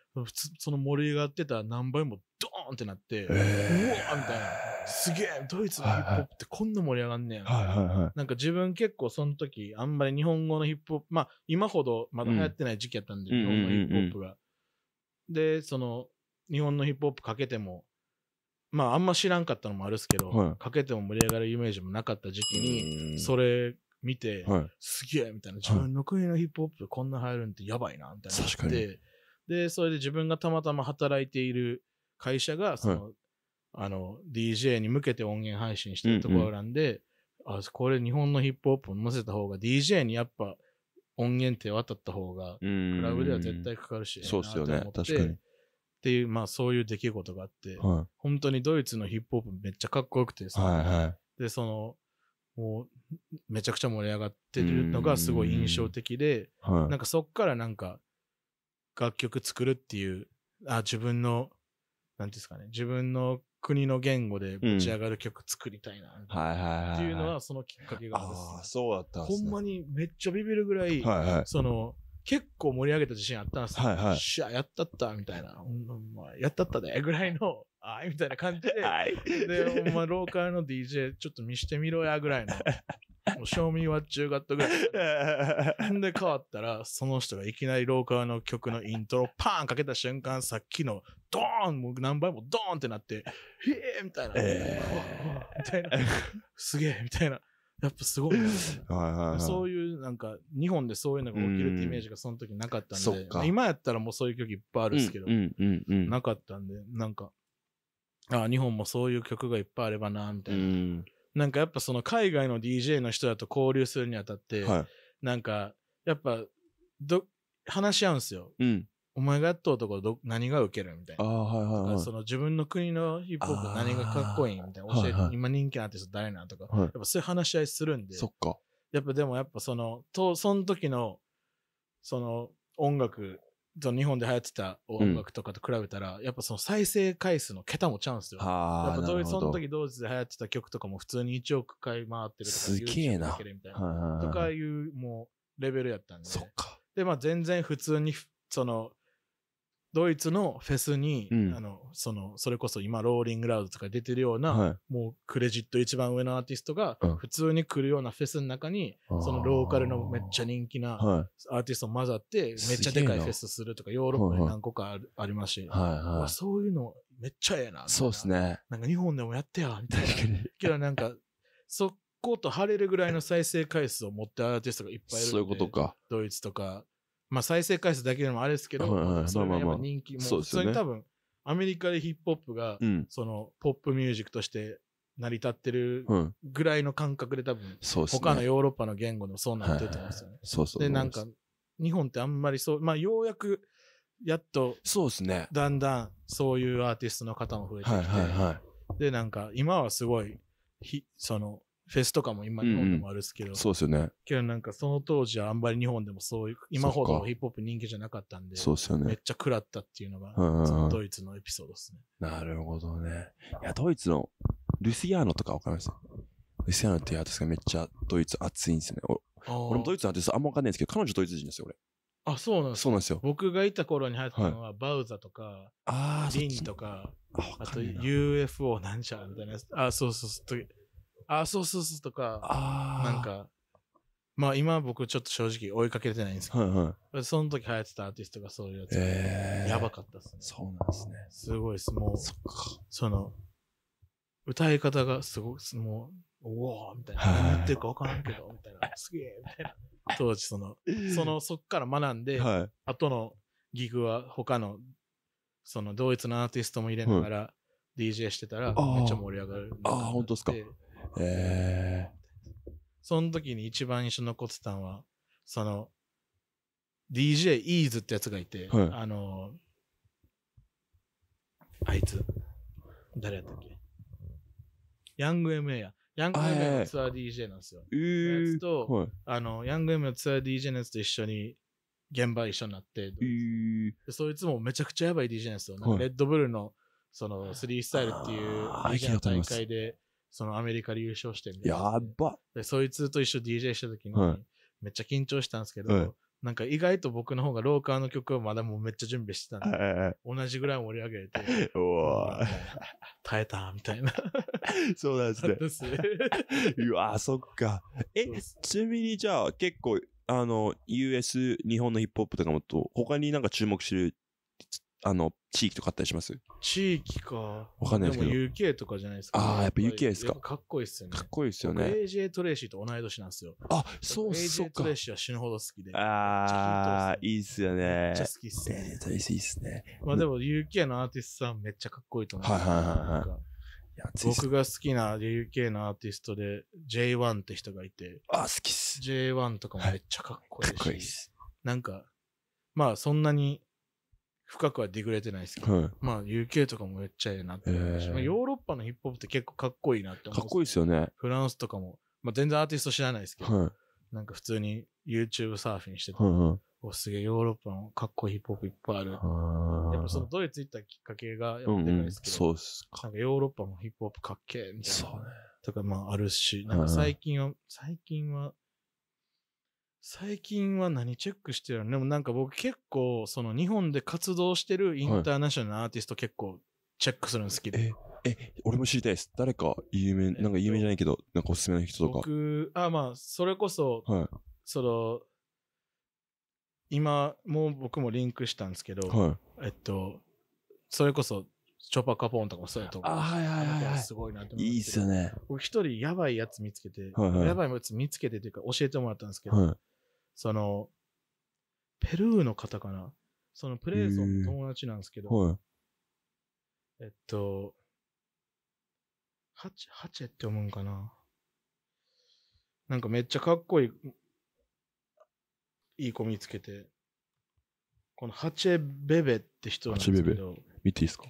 その盛り上がってた何倍もドーンってなって、うわーみたいなすげえドイツのヒップホップってこんな盛り上がんねん。はいはいはい、なんか自分結構その時あんまり日本語のヒップホップまあ今ほどまだ流行ってない時期やったんで、日本のヒップホップが、でその日本のヒップホップかけてもまああんま知らんかったのもあるっすけど、はい、かけても盛り上がるイメージもなかった時期にそれ見て、はい、すげえみたいな自分の国のヒップホップこんな流行るんってやばいなみたいなでそれで自分がたまたま働いている会社がその、はいあの、DJ に向けて音源配信してるところなんで、うんうん、あ、これ日本のヒップホップを載せた方が、DJ にやっぱ音源って渡った方が、クラブでは絶対かかるし、そうですよね、確かに。っていう、まあそういう出来事があって、はい、本当にドイツのヒップホップめっちゃかっこよくてさ、はいはい、で、その、もう、めちゃくちゃ盛り上がってるのがすごい印象的で、はい、なんかそっからなんか、楽曲作るっていう、あ、自分の、なてうんですかね、自分の国の言語でぶち上がる曲作りたいな、っていうのはそのきっかけがあす。ああ、そうだったんです、ね、ほんまにめっちゃビビるぐらい、はいはい、その、結構盛り上げた自信あったんですよ。はいはい。しゃ、やったった、みたいな。うんま、やったったで、ぐらいのあい、みたいな感じで、はい、で、お前、ローカルの DJ、ちょっと見してみろや、ぐらいの。(laughs) もう、賞味は中ガッぐらい。で、変わったら、その人がいきなりローカルの曲のイントロ、パーンかけた瞬間、さっきの、ドーンもう何倍もドーンってなって、へえみたいな。えー、みたいな。すげえみたいな。やっぱすごい,、はい、そういうなんか、日本でそういうのが起きるってイメージがその時なかったんで、うん、今やったらもうそういう曲いっぱいあるんですけど、なかったんで、なんか、あ日本もそういう曲がいっぱいあればな、みたいな。なんかやっぱその海外の DJ の人だと交流するにあたって、はい、なんか、やっぱ、ど、話し合うんですよ。うん。お前がやった男ど何が受けるみたいな。あはいはい、はい、その自分の国のヒップホップ何がかっこいいみたいな。教えて、はいはい、今人気アーティスト誰なとか、はい、やっぱそういう話し合いするんで。そっか。やっぱでもやっぱその、と、その時の、その音楽その日本で流行ってた音楽とかと比べたら、うん、やっぱその再生回数の桁もちゃうんですよ。やっぱその時同時で流行ってた曲とかも普通に1億回回ってるとか、すげえな。とかいう、もう、レベルやったんで。そっか。で、まあ全然普通に、その、ドイツのフェスに、うん、あの、その、それこそ今、ローリングラウドとか出てるような、はい、もうクレジット一番上のアーティストが、普通に来るようなフェスの中に、うん、そのローカルのめっちゃ人気なアーティスト混ざって、はい、めっちゃでかいフェスするとか、ヨーロッパに何個かありますし、はいはい、そういうのめっちゃええなそうですね。なんか日本でもやってや、みたいな。けどなんか、そこうと晴れるぐらいの再生回数を持ってアーティストがいっぱいいるそういうことか。ドイツとか、まあ、再生回数だけでもあれですけど、そのがや人気、も普通に多分、アメリカでヒップホップが、そのポップミュージックとして成り立ってるぐらいの感覚で多分、他のヨーロッパの言語でもそうなってると思うんですよね。で、なんか、日本ってあんまりそう、まあ、ようやく、やっと、そうですね。だんだん、そういうアーティストの方も増えてきて、で、なんか、今はすごい、ひ、その、フェスとかも今日本でもあるんですけど、うんそうですよね。けどなんかその当時はあんまり日本でもそういう、今ほどヒップホップ人気じゃなかったんで、そうですよね。めっちゃ食らったっていうのが、そのドイツのエピソードですね。なるほどね。いや、ドイツのルシアーノとかわかりますルシアーノっていうアーティストがめっちゃドイツ熱いんですね。俺もドイツのアーティストあんまわかんないんですけど、彼女ドイツ人ですよ、俺。あ、そうなんですそうなんですよ。僕がいた頃に入ったのは、バウザとか、あリンとか、ああと UFO なんちゃうみたいなあ、そうそうそう。あ、そうそうそうとか、あなんか、まあ今僕ちょっと正直追いかけてないんですけど、その時流行ってたアーティストがそういうやつ、えー、やばかったっすね。そうなんですね。すごいっす。もう、そその、歌い方がすごく、もう、おおみたいな。何言ってるか分からんけど、みたいな。すげえみたいな。当時その、(laughs) その、そっから学んで、はい、後のギグは他の、その同一のアーティストも入れながら、DJ してたら、めっちゃ盛り上がる。ああ、本当ですか。えー、その時に一番印象残ってたのは、その、DJ イーズってやつがいて、はい、あの、あいつ、誰やったっけヤング MA や。ヤング MA のツアー DJ なんですよ。えー、やつと、はい、あの、ヤング MA のツアー DJ のやつと一緒に、現場一緒になって、えー、そいつもめちゃくちゃやばい DJ なんですよ、ね。はい、レッドブルの、その、スリースタイルっていう、大き大会で、そのアメリカで優勝してるやばで、そいつと一緒 DJ した時に、めっちゃ緊張したんですけど、はなんか意外と僕の方がローカーの曲をまだもうめっちゃ準備してたんで、はい同じぐらい盛り上げて、うわ耐えた、みたいな。そうなんですね。すねうわそっか。え、ちなみにじゃあ結構、あの、US、日本のヒップホップとかもと、他になんか注目してるあの、地域とかあったりします地域か。わかんないですけど。でも UK とかじゃないですか、ね、ああ、やっぱ UK ですか。かっこいいっすよね。かっこいいっすよね。AJ トレーシーと同い年なんですよ。あ、そうそう。AJ トレーシーは死ぬほど好きで。ああ、いいっすよね。めっちゃ好きっすね。AJ トレーシーいいっすね。まあでも UK のアーティストさんめっちゃかっこいいと思う。はいはいはいはい。僕が好きな UK のアーティストで J1 って人がいて。あ、好きっす。J1 とかもめっちゃかっこいいし。はい、かっこいいっす。なんか、まあそんなに深くはディグレてないですけど、はい、まあ UK とかもめっちゃええなって思しえーまあ、ヨーロッパのヒップホップって結構かっこいいなって思かっこいいですよね。フランスとかも、まあ全然アーティスト知らないですけど、はい、なんか普通に YouTube サーフィンしてて、はいはい、おすげえヨーロッパのかっこいいヒップホップいっぱいある。やっぱそのドイツ行ったきっかけがやっぱでかいですけど、うんうん、そうすなんかヨーロッパのヒップホップかっけえみたいな。そうね。とかまああるし、なんか最近は、最近は最近は何チェックしてるのでもなんか僕結構、その日本で活動してるインターナショナルアーティスト結構チェックするの好きで。え、え俺も知りたいです。誰か有名、なんか有名じゃないけど、なんかおすすめの人とか。僕、あ、まあ、それこそ、はい、その、今、もう僕もリンクしたんですけど、はい、えっと、それこそ、チョパカポーンとかもそうやと思う。あ、はいはいはい、はい。すごいなと思って。いいっすよね。僕一人やばいやつ見つけて、はいはい、やばいやつ見つけてというか教えてもらったんですけど、はいその、ペルーの方かなそのプレイソンの友達なんですけど、はい、えっと、ハチ、ハチェって思うんかななんかめっちゃかっこいい、いい子見つけて、このハチェベベって人なんですけど、ベベ見ていいですか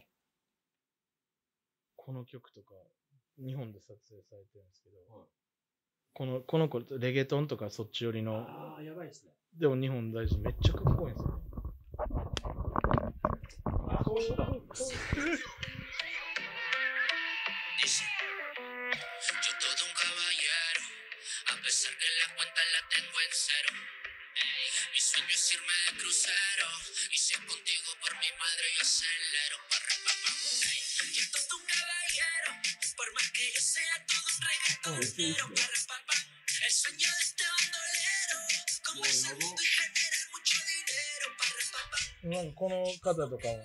この曲とか、日本で撮影されてるんですけど、はいこの、この子、レゲトンとかそっち寄りの。でも日本大臣めっちゃかっこいいんですよ。あ、こういうの。p o El sueño de este bandolero, como e mundo generar mucho dinero para papá。なんかこの方とか、も、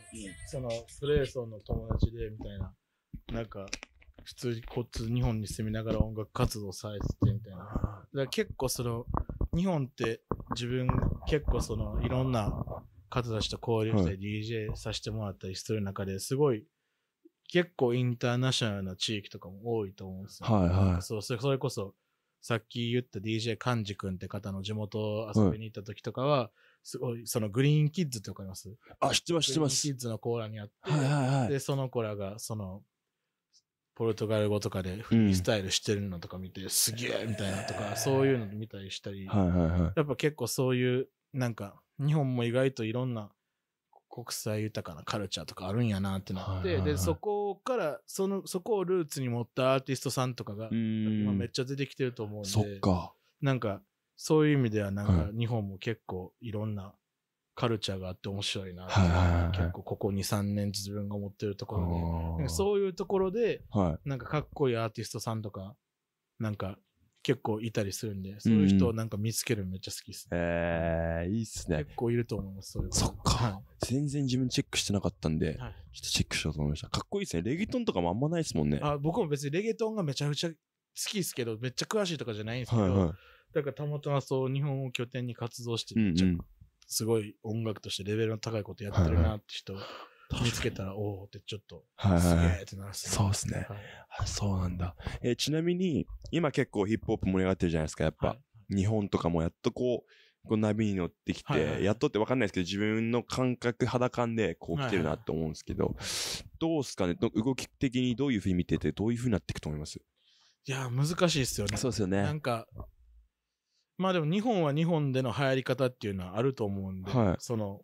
そのプレーソンの友達でみたいな、なんか普通にこっち日本に住みながら音楽活動されててみたいな。だから結構その、日本って自分結構そのいろんな方たちと交流して DJ させてもらったりする中ですごい、結構インターナショナルな地域とかも多いと思うんですよ。はいはい。そう、それこそさっき言った DJ 幹事君って方の地元遊びに行った時とかは、すごい、そのグリーンキッズってわかりますあ、知ってます、知ってます。グリーンキッズのコーラにあって、はいはいはい。で、その子らが、その、ポルトガル語とかでフリースタイルしてるのとか見て、うん、すげえみたいなとか、そういうの見たりしたり、はいはいはい、やっぱ結構そういう、なんか、日本も意外といろんな国際豊かなカルチャーとかあるんやなってなって、で、そこから、その、そこをルーツに持ったアーティストさんとかが、今めっちゃ出てきてると思うんで、そっか。なんか、そういう意味ではなんか、日本も結構いろんなカルチャーがあって面白いな、はい、結構ここ2、3年自分が思ってるところで、そういうところで、なんかかっこいいアーティストさんとか、なんか結構いたりするんで、そういう人をなんか見つけるのめっちゃ好きですね。ええー、いいっすね。結構いると思います、そういうそっか、はい、全然自分チェックしてなかったんで、はい、ちょっとチェックしようと思いました。かっこいいですね。レゲトンとかもあんまないですもんね。あ僕も別にレゲトンがめちゃくちゃ好きですけど、めっちゃ詳しいとかじゃないんですけど、はいはい、だからたまたまそう、日本を拠点に活動して、めっちゃすごい音楽としてレベルの高いことやってるなって人。はいはい見つけたら、おおってちょっと、はいすげえってなる、そうですね、はいあ。そうなんだ。えー、ちなみに、今結構ヒップホップ盛り上がってるじゃないですか、やっぱ。はい、日本とかもやっとこう、こう波に乗ってきて、はいはいやっとってわかんないですけど、自分の感覚、肌感でこう来てるなと思うんですけど、はいはいどうすかね動き的にどういうふうに見てて、どういうふうになっていくと思いますいや、難しいですよね。そうですよね。なんか、まあでも日本は日本での流行り方っていうのはあると思うんで、はい、その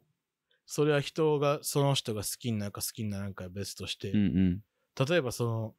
それは人が、その人が好きになるか好きになるんかは別として、うんうん、例えばその、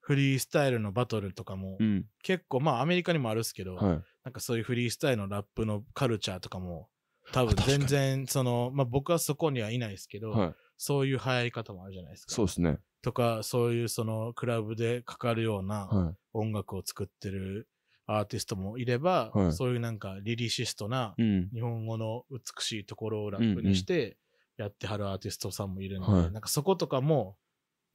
フリースタイルのバトルとかも、うん、結構、まあアメリカにもあるっすけど、はい、なんかそういうフリースタイルのラップのカルチャーとかも、多分全然、その、まあ僕はそこにはいないですけど、はい、そういう流行り方もあるじゃないですか。そうですね。とか、そういうそのクラブでかかるような音楽を作ってるアーティストもいれば、はい、そういうなんかリリシストな日本語の美しいところをラップにして、やってはるアーティストさんもいるので、はい、なんかそことかも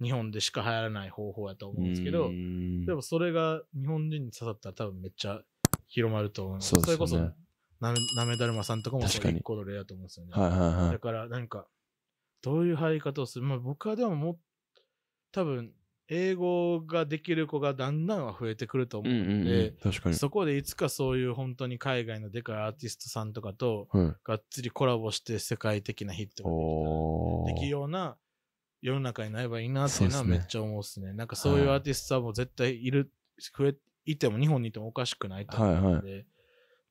日本でしか流行らない方法やと思うんですけど、でもそれが日本人に刺さったら多分めっちゃ広まると思うそ、ね、それこそなめ、なめだるまさんとかもそ一個の例だと思うんですよね。だから、なんか、どういう入り方をするまあ僕はでもも、多分、英語ができる子がだんだんは増えてくると思うので、うんうん、そこでいつかそういう本当に海外のでかいアーティストさんとかと、がっつりコラボして世界的なヒットができたできるような世の中になればいいなっていうのはめっちゃ思うっすね。すねなんかそういうアーティストはもう絶対いる、増え、いても日本にいてもおかしくないと思うので、はいはい、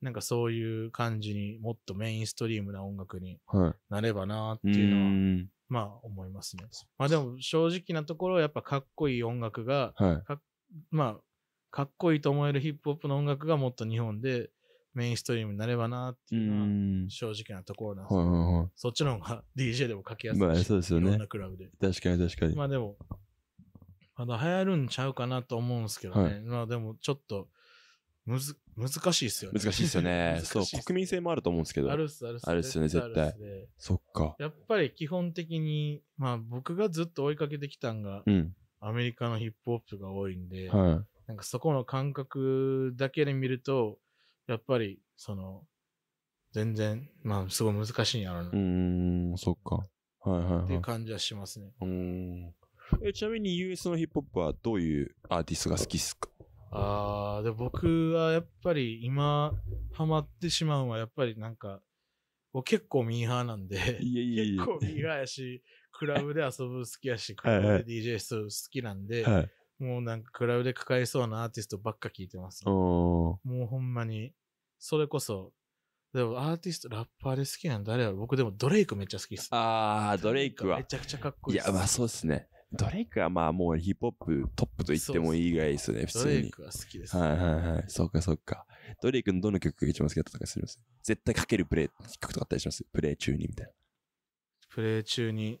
なんかそういう感じにもっとメインストリームな音楽になればなっていうのは、まあ思いますね。まあでも正直なところ、やっぱかっこいい音楽が、はい、まあ、かっこいいと思えるヒップホップの音楽がもっと日本でメインストリームになればなっていうのは正直なところなんですけど、はいはい、そっちの方が DJ (laughs) でもかけやすいし、まあ、そうですよね。いろんなクラブで。確かに確かに。まあでも、まだ流行るんちゃうかなと思うんですけどね。まあでもちょっと、むず、難しいっすよね。難しいっすよね。(laughs) そう、国民性もあると思うんですけど。あるっす、あるっす。あるっすよね、絶対。そっか。やっぱり基本的に、まあ僕がずっと追いかけてきたんが、アメリカのヒップホップが多いんで、はい、なんかそこの感覚だけで見ると、やっぱり、その、全然、まあすごい難しいんやろな。うん、そっか。はいはい、っていう感じはしますね。うん。え、ちなみに US のヒップホップはどういうアーティストが好きっすかああ、で、僕はやっぱり今、ハマってしまうのは、やっぱりなんか、結構ミーハーなんで、いやいや結構ミーハーやし、クラブで遊ぶ好きやし、(laughs) クラブで DJ する好きなんで、はいはい、もうなんかクラブで抱えそうなアーティストばっか聞いてます、ね、もうほんまに、それこそ、でもアーティスト、ラッパーで好きなの誰やろ僕でもドレイクめっちゃ好きです。ああ、ドレイクは。めちゃくちゃかっこいいいや、まあそうですね。ドレイクはまあもうヒップホップトップと言ってもいいぐらいですよね、普通に。ドレイクは好きです、ね。はいはいはい。そうかそうか。ドレイクのどの曲が一番好きだったかするんです絶対かけるプレイ曲とかあったりしますプレイ中にみたいな。プレイ中に。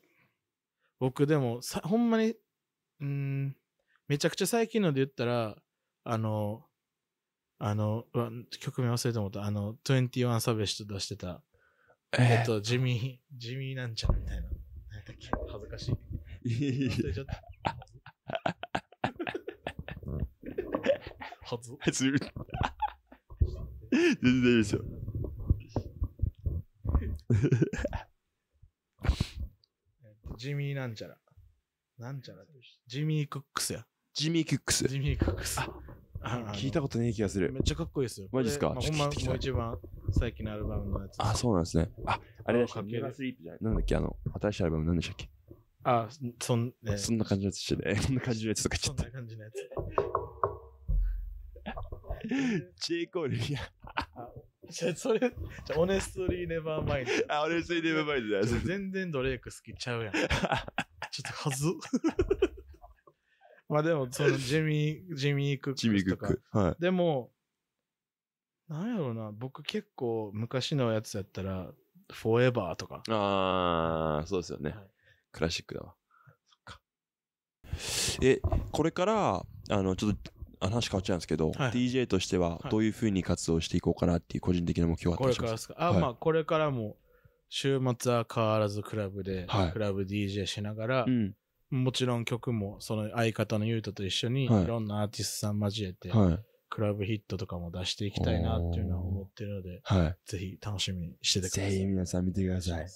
僕でもさ、ほんまに、うん、めちゃくちゃ最近ので言ったら、あの、あの、曲名忘れて思った。あの、21サベシと出してた、えー、っと、地味、地味なんちゃみたいな。んだっけ恥ずかしい。忘れちゃっはず全然いいですよ。ジミーなんちゃら。なんちゃらジミー・クックスや。ジミー・クックス。ジミー・クックス。聞いたことない気がする。めっちゃかっこいいですよ。マジですか、まあ、ほんま、もう一番最近のアルバムのやつ。あ、そうなんですね。あ、あれだし、メガスリープじゃない。なんだっけ、あの、新しいアルバムなんでしたっけあ、そん、そんな感じのやつしてね。こ (laughs) んな感じのやつとかちょっと。そんな感じのやつ。(laughs) J コール、いや。じ (laughs) ゃそれ、じゃオネストリーネバーマインド。あ、オネストリーネバーマインドだ。全然ドレイク好きちゃうやん。ちょっとはず。まあでも、そのジミー、ジミー・クックジミー・クック。はい。でも、なんやろうな、僕結構昔のやつやったら、フォーエバーとか。ああ、そうですよね。はいクラシックだわ。え、これから、あの、ちょっと、話変わっちゃうんですけど、はい、DJ としてはどういうふうに活動していこうかなっていう個人的な目標はあったりしますかあ、はい、まあこれからも週末は変わらずクラブで、クラブ DJ しながら、もちろん曲もその相方のユートと一緒にいろんなアーティストさん交えて、クラブヒットとかも出していきたいなっていうのはってるので、はい。ぜひ楽しみにしててください。ぜひ皆さん見てください。はい。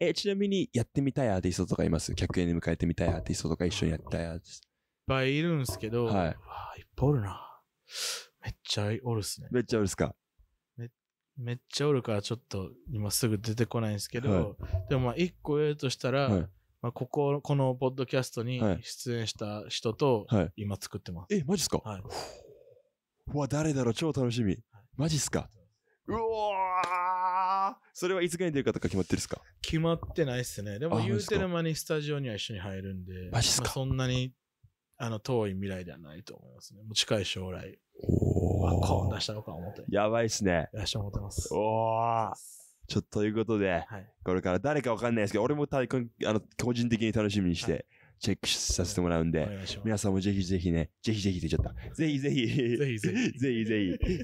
え、ちなみにやってみたいアーティストとかいます客円で迎えてみたいアーティストとか一緒にやったいアーティスト。いっぱいいるんですけど、はい。あいっぱいおるな。めっちゃおるっすね。めっちゃおるっすか。め、めっちゃおるからちょっと今すぐ出てこないんですけど、はい、でもまあ一個言うとしたら、はいまあ、ここ、このポッドキャストに出演した人と、今作ってます。はい、え、マジっすかはい。うわ、誰だろう超楽しみ。マジっすかうわーそれはいつぐらいに出るかとか決まってるっすか決まってないっすね。でも言うてる間にスタジオには一緒に入るんで、マジっすかまあそんなに、あの、遠い未来ではないと思いますね。もう近い将来、あ顔出したのか思って、やばいっすね。出して思ってます。おーちょっとということで、はい。これから誰かわかんないですけど、俺も大根、あの、個人的に楽しみにして、チェックさせてもらうんで、皆さんもぜひぜひね、ぜひぜひ出ちゃった。ぜひぜひ、ぜひぜひ、(laughs) ぜひ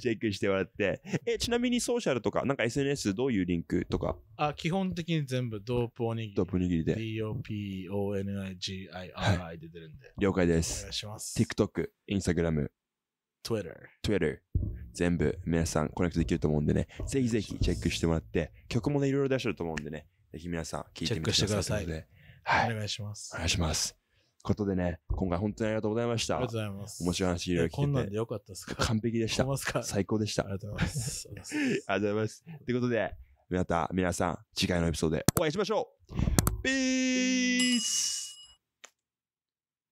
チェックしてもらって。え、ちなみにソーシャルとか、なんか SNS どういうリンクとかあ、基本的に全部ドープおにぎり。ドープおにぎりで。DOPONIGIRI で出るんで、了解です。お願いします。TikTok、Instagram、Twitter。Twitter。全部皆さんコネクトできると思うんでね、ぜひぜひチェックしてもらって、曲もね、いろいろ出してると思うんでね、ぜひ皆さん聞いてみてください。チェックしてください。はい。お願いします。お願いします。ことでね、今回本当にありがとうございました。ありがとうございます。面白い話いろいろ聞いて。こんなんでよかったですか完璧でした。最高でした。ありがとうございます。(laughs) ありがとうございます。ということで、また皆さん、次回のエピソードでお会いしましょうピース